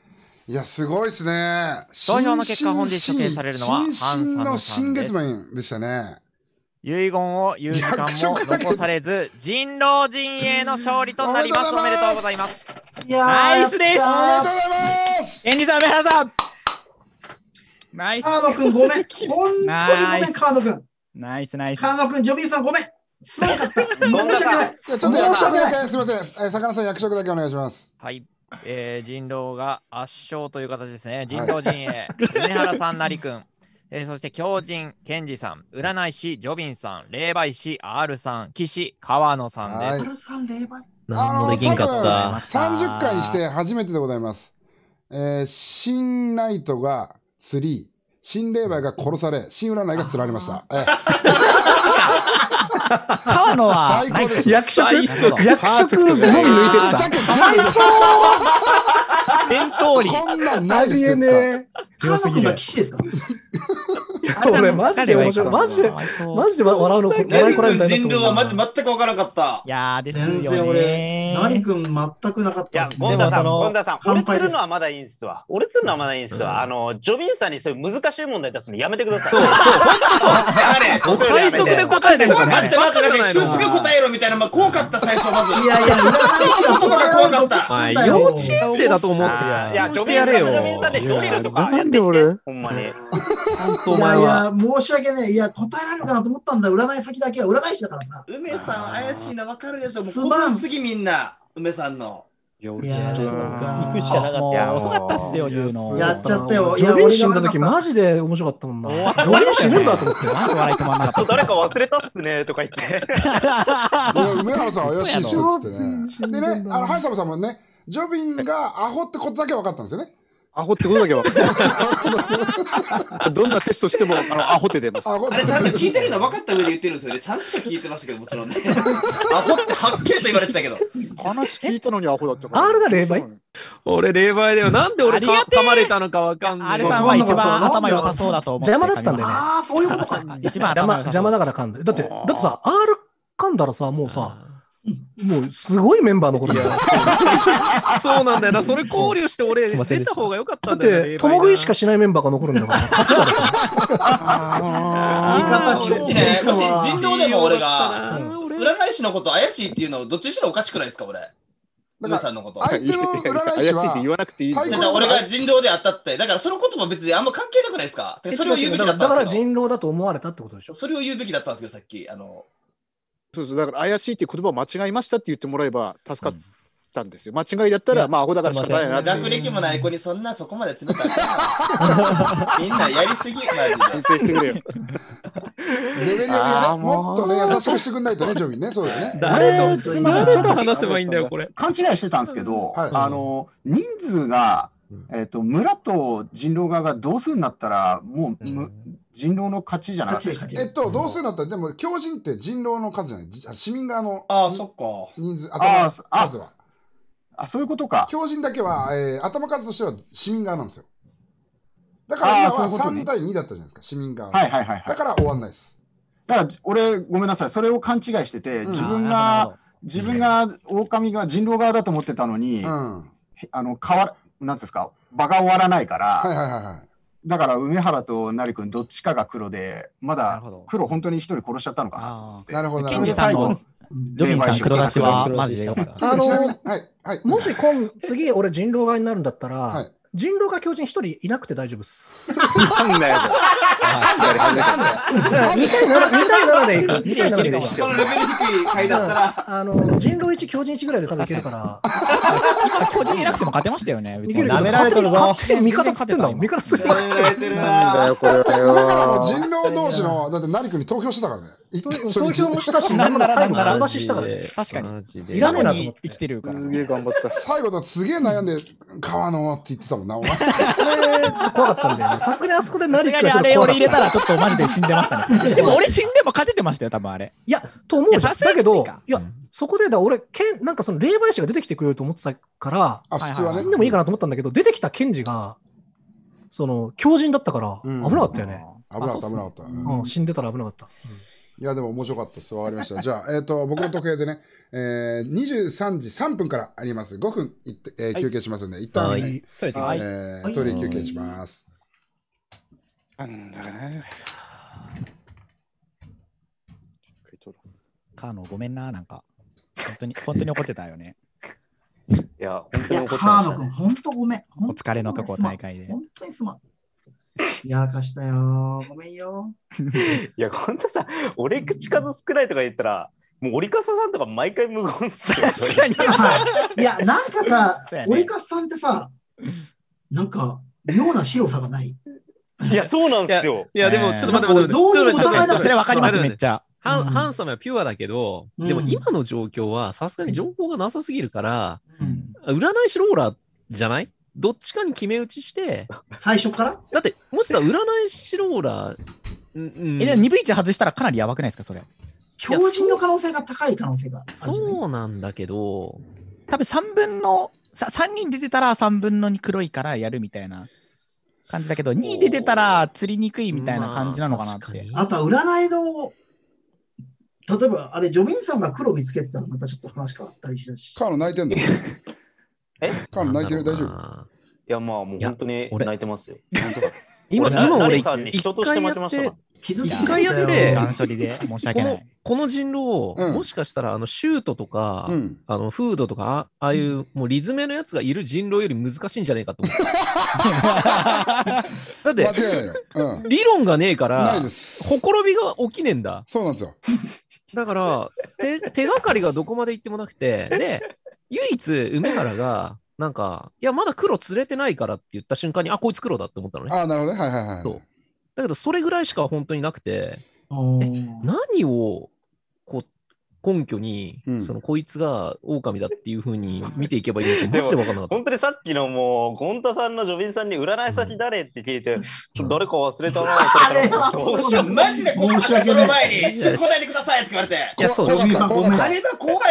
いや、すごいですね。投票の結果、本日処刑されるのは、ハンサムさんです。新月
面でしたね。
遺言を言う時間も残されず、人狼陣営の勝利となります。おめでとうございます。ナイスですおめでとうござい
ますエンジさん、上原さん
ナイスカード君、ごめん。本
当にご
めん、
カ
ード
君。
ナイスナイス。カード君、ジョビーさん、ごめん。すご
かった。
申
し訳ない。ちょっと申し訳ない。すみませ
ん。え魚さん、役職だけお願いします。
はい。えー、人狼が圧勝という形ですね。人狼陣営。梅原さん、成君。えー、そして狂人、ケンジさん、占い師、ジョビンさん、霊媒師、R さん、岸、川野さんです。R さん、霊媒
何もできんかった。30回して
初めてでございます。えー、新ナイトが3、新霊媒が殺され、新占いが釣られました。河
川野は、役高です役職、役職のみ抜いてた。
弁当に。こんなんないですよ。強騎士ですか俺、マジで面白い。マジで、マジで笑うの、笑いこられた人狼はマジ全く分からなかった。いやー、ですよ全然俺、何君全くなかったっす、いや、ゴンダさん、ゴンダさん、俺釣るのはまだいいんすわ。俺釣るのはまだいいんすわ。あの、ジョビンさんにそういう難しい問題出すのやめてください。そう、そう、ほんとそ
う。あ れ、最速で答えてるから。怖って、まずなんか、す
ぐ答えろみたいな、まあ、怖かった、最初、まず。いやいや、
難しい言葉が怖かった。幼稚園生だと思って、いや、ジョビンさん、ジョビンさん
でドリル
とかやってほんまに。ん
当、お前いや、申し訳ねい。いや、答えられるかなと思ったんだ。占い先だけは占い師だからさ。
梅さん怪しいな、わかるでしょ。もう、すますぎみんな、梅さんの。
いや、俺行くしかなかった。遅かったっすよ、言うの。やっちゃったよ。ジョビン死んだ時、マジで面白かったもんな。ジョビン死ぬんだと思って、なで笑い止まんなかった。
誰か忘れたっすね、とか言って。梅原さん怪しいっすっ
てね。でね、あの、ハイサムさんもね、ジョビンがアホってことだけ分かったんですよね。アホってこと
だけは。どんなテストしても、あの、アホって出ます。あれ、ちゃんと聞い
てるの分かった上で言ってるんですよね。ちゃんと聞いてましたけど、もちろんね。アホってはっきりと言われてたけど。
話聞いたのにアホだったから。R が霊媒
俺、霊媒だよ。なんで俺か、噛まれたのかわかんない。R さんは一番頭良さそうだと思う。邪魔だったんだよね。ああ、そういうことか。一番邪魔
だから噛んで。だって、だってさ、R 噛んだらさ、もうさ、もうすごいメンバーのことだよ。
そうなんだよな。それ考慮して俺出た方が良かったんだよ、ね。だって、
共食いしかしないメンバーが残るんだから。勝ちだろ。味方し、人狼でも俺が、
占い師のこと怪しいっていうのどっちにしろおかしくないですか、俺。だから相手の
占い師は言わなくていい。俺が
人狼で当たって、だからそのことも別にあんま関係なくないですか。それを言うべきだっただから
人狼だと思われたってことでし
ょ。それを言うべきだったんですけど、さっき。あの
そうそうだから怪しいっていう言葉を間違えましたって言ってもらえば助かったんですよ。間違いだったら、まあ、アホだから仕方ないなって学歴
もない子にそんなそこまで詰め
た みんなやりすぎ、マジ反省してくれよ。レベルあね、もっとね、優しくして
くんないとね、ジョビンね、そうだよね。誰と、誰と話せばいいんだよ、これ。勘違いしてたんですけど、はいあの人数が、えっと村と人狼側が同数になったらもうむ、人狼の勝ちじゃなえっ
と、
どうするっだったら、でも、狂人って人狼の数じゃない。市民側の。ああ、そっか。人数、頭数は。あ、そういうことか。狂人だけは、えー、頭数としては市民側なんですよ。だから今は3
対2だったじゃないですか、市民側は。はいはいはい、はい、だから終わんないです。だから、俺、ごめんなさい。それを勘違いしてて、自分が、自分が、狼が人狼側だと思ってたのに、うん、あの、変わ、なんですか、場が終わらないから、はいはいはいはい。だから梅原と成君どっちかが黒でまだ黒本当に一人殺しちゃったのかななるほどなる最後ジョビンさん黒出しはマジでよか
っ
たあの、はいはい、もし今次俺人狼側になるんだったら、はい人狼が狂人一人いなくて大丈夫です。
なんだよ。2対
7でいく。2対7でいく。このレベル低い回ったら。あの、人狼1、狂人1ぐらいで多分いけるから。
狂人いなくても勝てましたよね。別る。舐められて
るぞ。勝手に味方勝ってんだもん。味方つってんなんだよ、これ人
狼同士の、だって成君に投票してたからね。
投票もしたし、なんなら最後の話したからね。確かに。いらねえなと思っ
て。生きてるから。すげえ頑張った。最後だすげえ悩んで、川野って言ってたもんな、お前。それ、ちょっと
怖かったんだよね。さすがにあそこで何かあれ俺入れたら、ちょ
っとマジで死んでましたね。でも俺死んでも勝ててましたよ、多分あれ。
いや、と思うじゃん。だけど、いや、そこでだ俺けん、なんかその霊媒師が出てきてくれると思ってたから、あ普通はね、でもいいかなと思ったんだけど、出てきた検事が、その、強人だったから、危なかったよね。危なかった、危なかった。うん、死んでたら危なかった。うん
いや、でも面白かったです。わかりました。じゃあ、えっ、ー、と、僕の時計でね、えー、23時3分からあります。5分いって、えー、休憩しますんで、はい、一旦、ね、トイレ、えー、トイレ休憩し
ます。なんだかな。カーノ、ごめんな、なんか。本当に、本当に怒ってたよね。
いや、本当に怒ってた、ね。カーノ君、
本当ごめん。お疲れのとこ、大会で。本
当にすまん。
いや、かしたよ。
ごめ
んよ。
いや、ほんとさ、俺口数少ないとか言ったら、もう折笠さんとか毎回無言っすよ。確か
に。いや、なんかさ、折笠、ね、さんってさ、なんか、妙な白さがない。いや、そうなんです
よ。いや、でも、ちょっと待
って待って。どういうことなそれわかります、めっ
ちゃ。ハン,、ハンサムはピュアだけど、でも今の状況はさすがに情報がなさすぎるから、占い師ローラーじゃないどっちかに決め打ちして、最初からだって、もしさ、占いシローラー、うん、え、2分1外したらかなりやばくないですか、それ。
強靭の可能性が高い可能性が
そうなんだけど、
多分3分の、3人出てたら3分の2黒いからやるみたいな感じだけど、2出てたら釣りにくいみたいな感じなのかなって。まあ、あとは占
いの例えば、あれ、ジョミンさんが黒見つけてたら、またちょっと話変わったりしたし。カール泣いてんの
えカン泣いてる大丈夫いや、まあ、もう本当に俺泣いてますよ。今、今俺、人として待ちました
一回やって、この
この人狼を、うん、もしかしたらあのシュートとか、うん、あのフードとかああいうもうリズムのやつがいる人狼より難しいんじゃないかと思った。だって、うん、理論がねえからほころびが起きねえんだ。そうなんですよだから手 手がかりがどこまで行ってもなくてで唯一、梅原が、なんか、いや、まだ黒釣れてないからって言った瞬間に、あ、こいつ黒だって思ったのね。あなるほどね。はいはいはい。そう。だけど、それぐらいしか本当になくて、え、何を根拠に、うんそのこいつが狼だっていうふうに見ていけばいいのか、マ ジで分かんなかっ
本当にさっきのもう、ゴンタさんのジョビンさんに占い先誰って聞いて、ちょ誰か忘れたな、あれはどうしよう。マジで申し訳ないの前に、答
えてくださいって言われて。いや、そう、しかもごめんあれ怖いわ。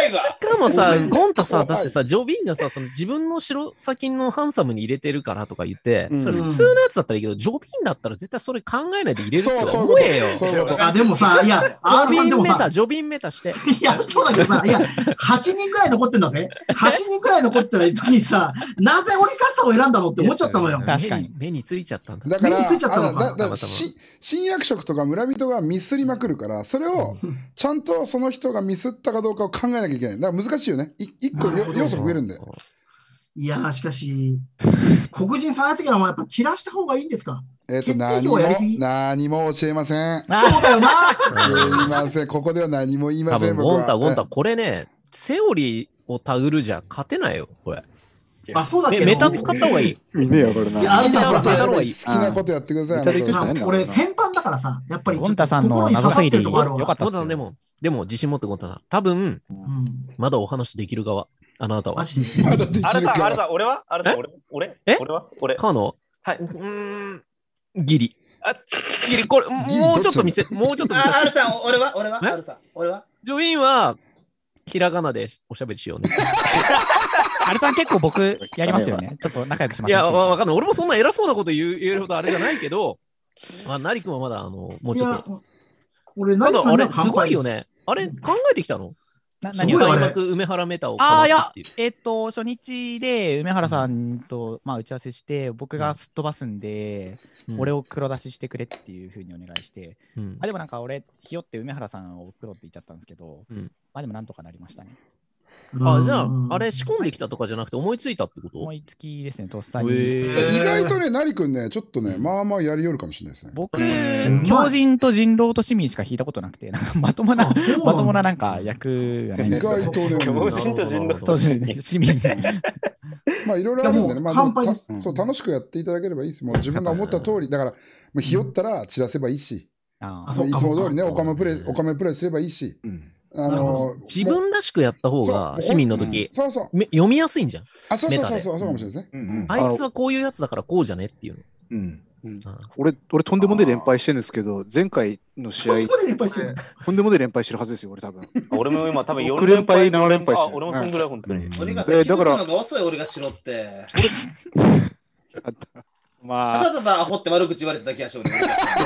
しかもさ、ゴンタ
さ、だってさ、ジョビンがさ、その自分の白先のハンサムに入れてるからとか言って、それ普通のやつだったらいいけど、ジョビンだったら絶対それ考えないで入れるって思えよ。いあ、でもさ、いや、ジョビンメタ、ジョビンメタして、いや、そうだけどさ、いや、8人ぐらい残ってんだぜ。
8人ぐらい残ってない時にさ、なぜ俺傘を選んだのって思っちゃったのよ。確かに。目
についちゃったんだ。だから目についちゃったのか。だ
新役職とか村人がミスりまくるから、それを、ちゃんとその人がミスったかどうかを考えなきゃいけない。だから難しいよね。1個要素増えるんだよ。
いやしかし、黒人さんやときはやっぱ散らした方がいいんですか
えっ、と何も、
何
も教えません。そうだよな。すいません、ここでは何も言いません。ゴンタ、ゴンタ、
これね、セオリーをたぐるじゃ勝てないよ、これ。
あ、そうだっメタ使った方がいい。いこ
れな。
や、た好きな
ことやってください。俺、先般だからさ、やっぱり、ゴン
タ
さんの長すぎてよかった。ゴンタさん、でも、でも自信持ってゴンタさん。多分、まだお話できる側。あなたは。あれさん、あれさ
ん、俺はあれさ
ん、俺俺俺は俺。カノ
はい。うん、
ギリ。あ
ギリ、これ、もうちょっと見
せ、もうちょっと見せ。あ、るさん、俺は俺はあるさん、俺はジョインは、ひらがなでおしゃべりしようね。あれさん結構僕やりますよね。
ちょっと仲良くします、いや、
わかんない。俺もそんな偉そうなこと言えるほどあれじゃないけど、まあ、なりくんはまだ、あの、もうちょっと。俺、なりくんあれ、すごいよね。あれ、考えてきたのな何を開幕梅原メタをああ、いや、
えっ、と、初日で梅原さんと、うん、まあ、打ち合わせして、僕がすっ飛ばすんで、うん、俺を黒出ししてくれっていうふうにお願いして、うん、あでもなんか俺、ひよって梅原さんを黒って言っちゃったんですけど、まあでもなんとかなりましたね。
あじゃあ、あれ仕込んできたとかじゃなくて思いついたってこと思いつきですね、とっさに。意外
とね、く君
ね、ちょっとね、まあまあやりよるかもしれないですね。僕、狂人と人狼と市民しか弾いたことなくて、なんかまともな、まともななんか役がないですよ、意外とね、狂人と人狼と市民。
まあいろいろあるんでね、まあ、そう楽しくやっていただければいいです。もう自分が思った通り、だから、まあ、ひよったら散らせばいいし、いつも通りね、おかめプレイ、おかめプレイすればいいし。うん
あの自分らしくやった方が市民の時、そうそう読みやすいんじゃん。
あ、そうそうそうそう、そうかもしれ
ないですね。あいつはこういうやつだからこうじゃねっていうの。
うん。うん、俺、俺とんでもない連敗してるんですけど、前回の試合、とんでもない連敗してるはずですよ、俺多分。
俺も今多分4連敗、7連敗してる。俺もそんぐらい本当に。
俺が、えだから、遅い俺がしろって。
まあ、た
だ
ただアホって悪口言われただけやしょうね。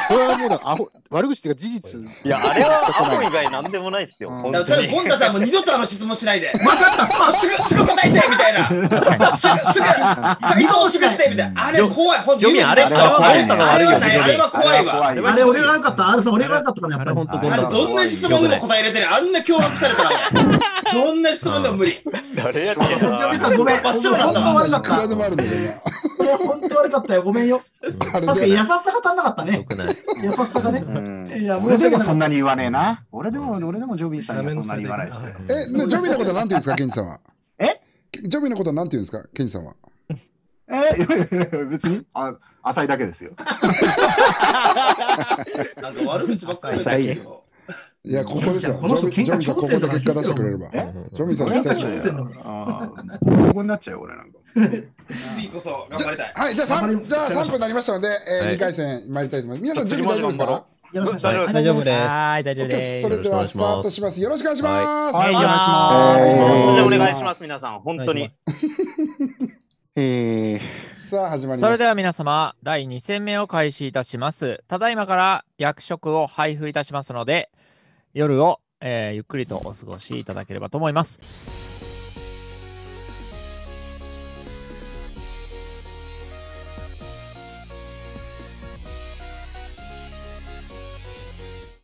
それはもうアホ、悪口っていうか事実。いや、あれ
はアホ以外なんでもないですよ。うん、だから、ゴンタさんも二度とあの質問しないで。分かっ
た、すぐ、すぐ答えてみたいな。すぐ、すぐ、二度とすしてみたいな。あれ怖
い、本当に。あれ、あれはない、あれは怖いわ。あれ、俺が
悪かった、あれ俺が悪かったから、やっぱり。本当あ
れ、どんな質問でも答
えれてる、あんな脅迫されたら。どんな質問でも無理。
誰やねさん、ごめん。本当悪かった。いく
らでもあるんだよ。これは本当悪かったよ。ごめんよ。確かに優しさが足んなかった
ね。優しさがね。
いや、俺でもそんな
に言わねえな。俺でも、俺でもジョビーさんがそんなに言わないです
えジョビーのこと
なんて言うんですか、ケンジさん
は。えいい いややや、別にあ浅いだけですよ。
なんか悪口ばっかりってよ。
いや、ここですよ。この人、喧嘩頂点だから。結果出してくれれば。ジ
ョミさんの期待値だから。ここになっちゃうよ、俺なんか。次こそ頑張りたい。はい、じゃあ3、じゃあ3分に
な
りましたので、えー、2回戦参りたいと思います。皆さん、準備大丈夫ですかよろしくお願いします。はい、大丈夫です。それではスタートします。よろしくお願いします。はい、お願いします。お願い
します、皆さん。本当に。
え
ー、さあ始まりそれでは皆様、第2戦目を開始いたします。ただいまから役職を配布いたしますので、夜を、えー、ゆっくりとお過ごしいただければと思います。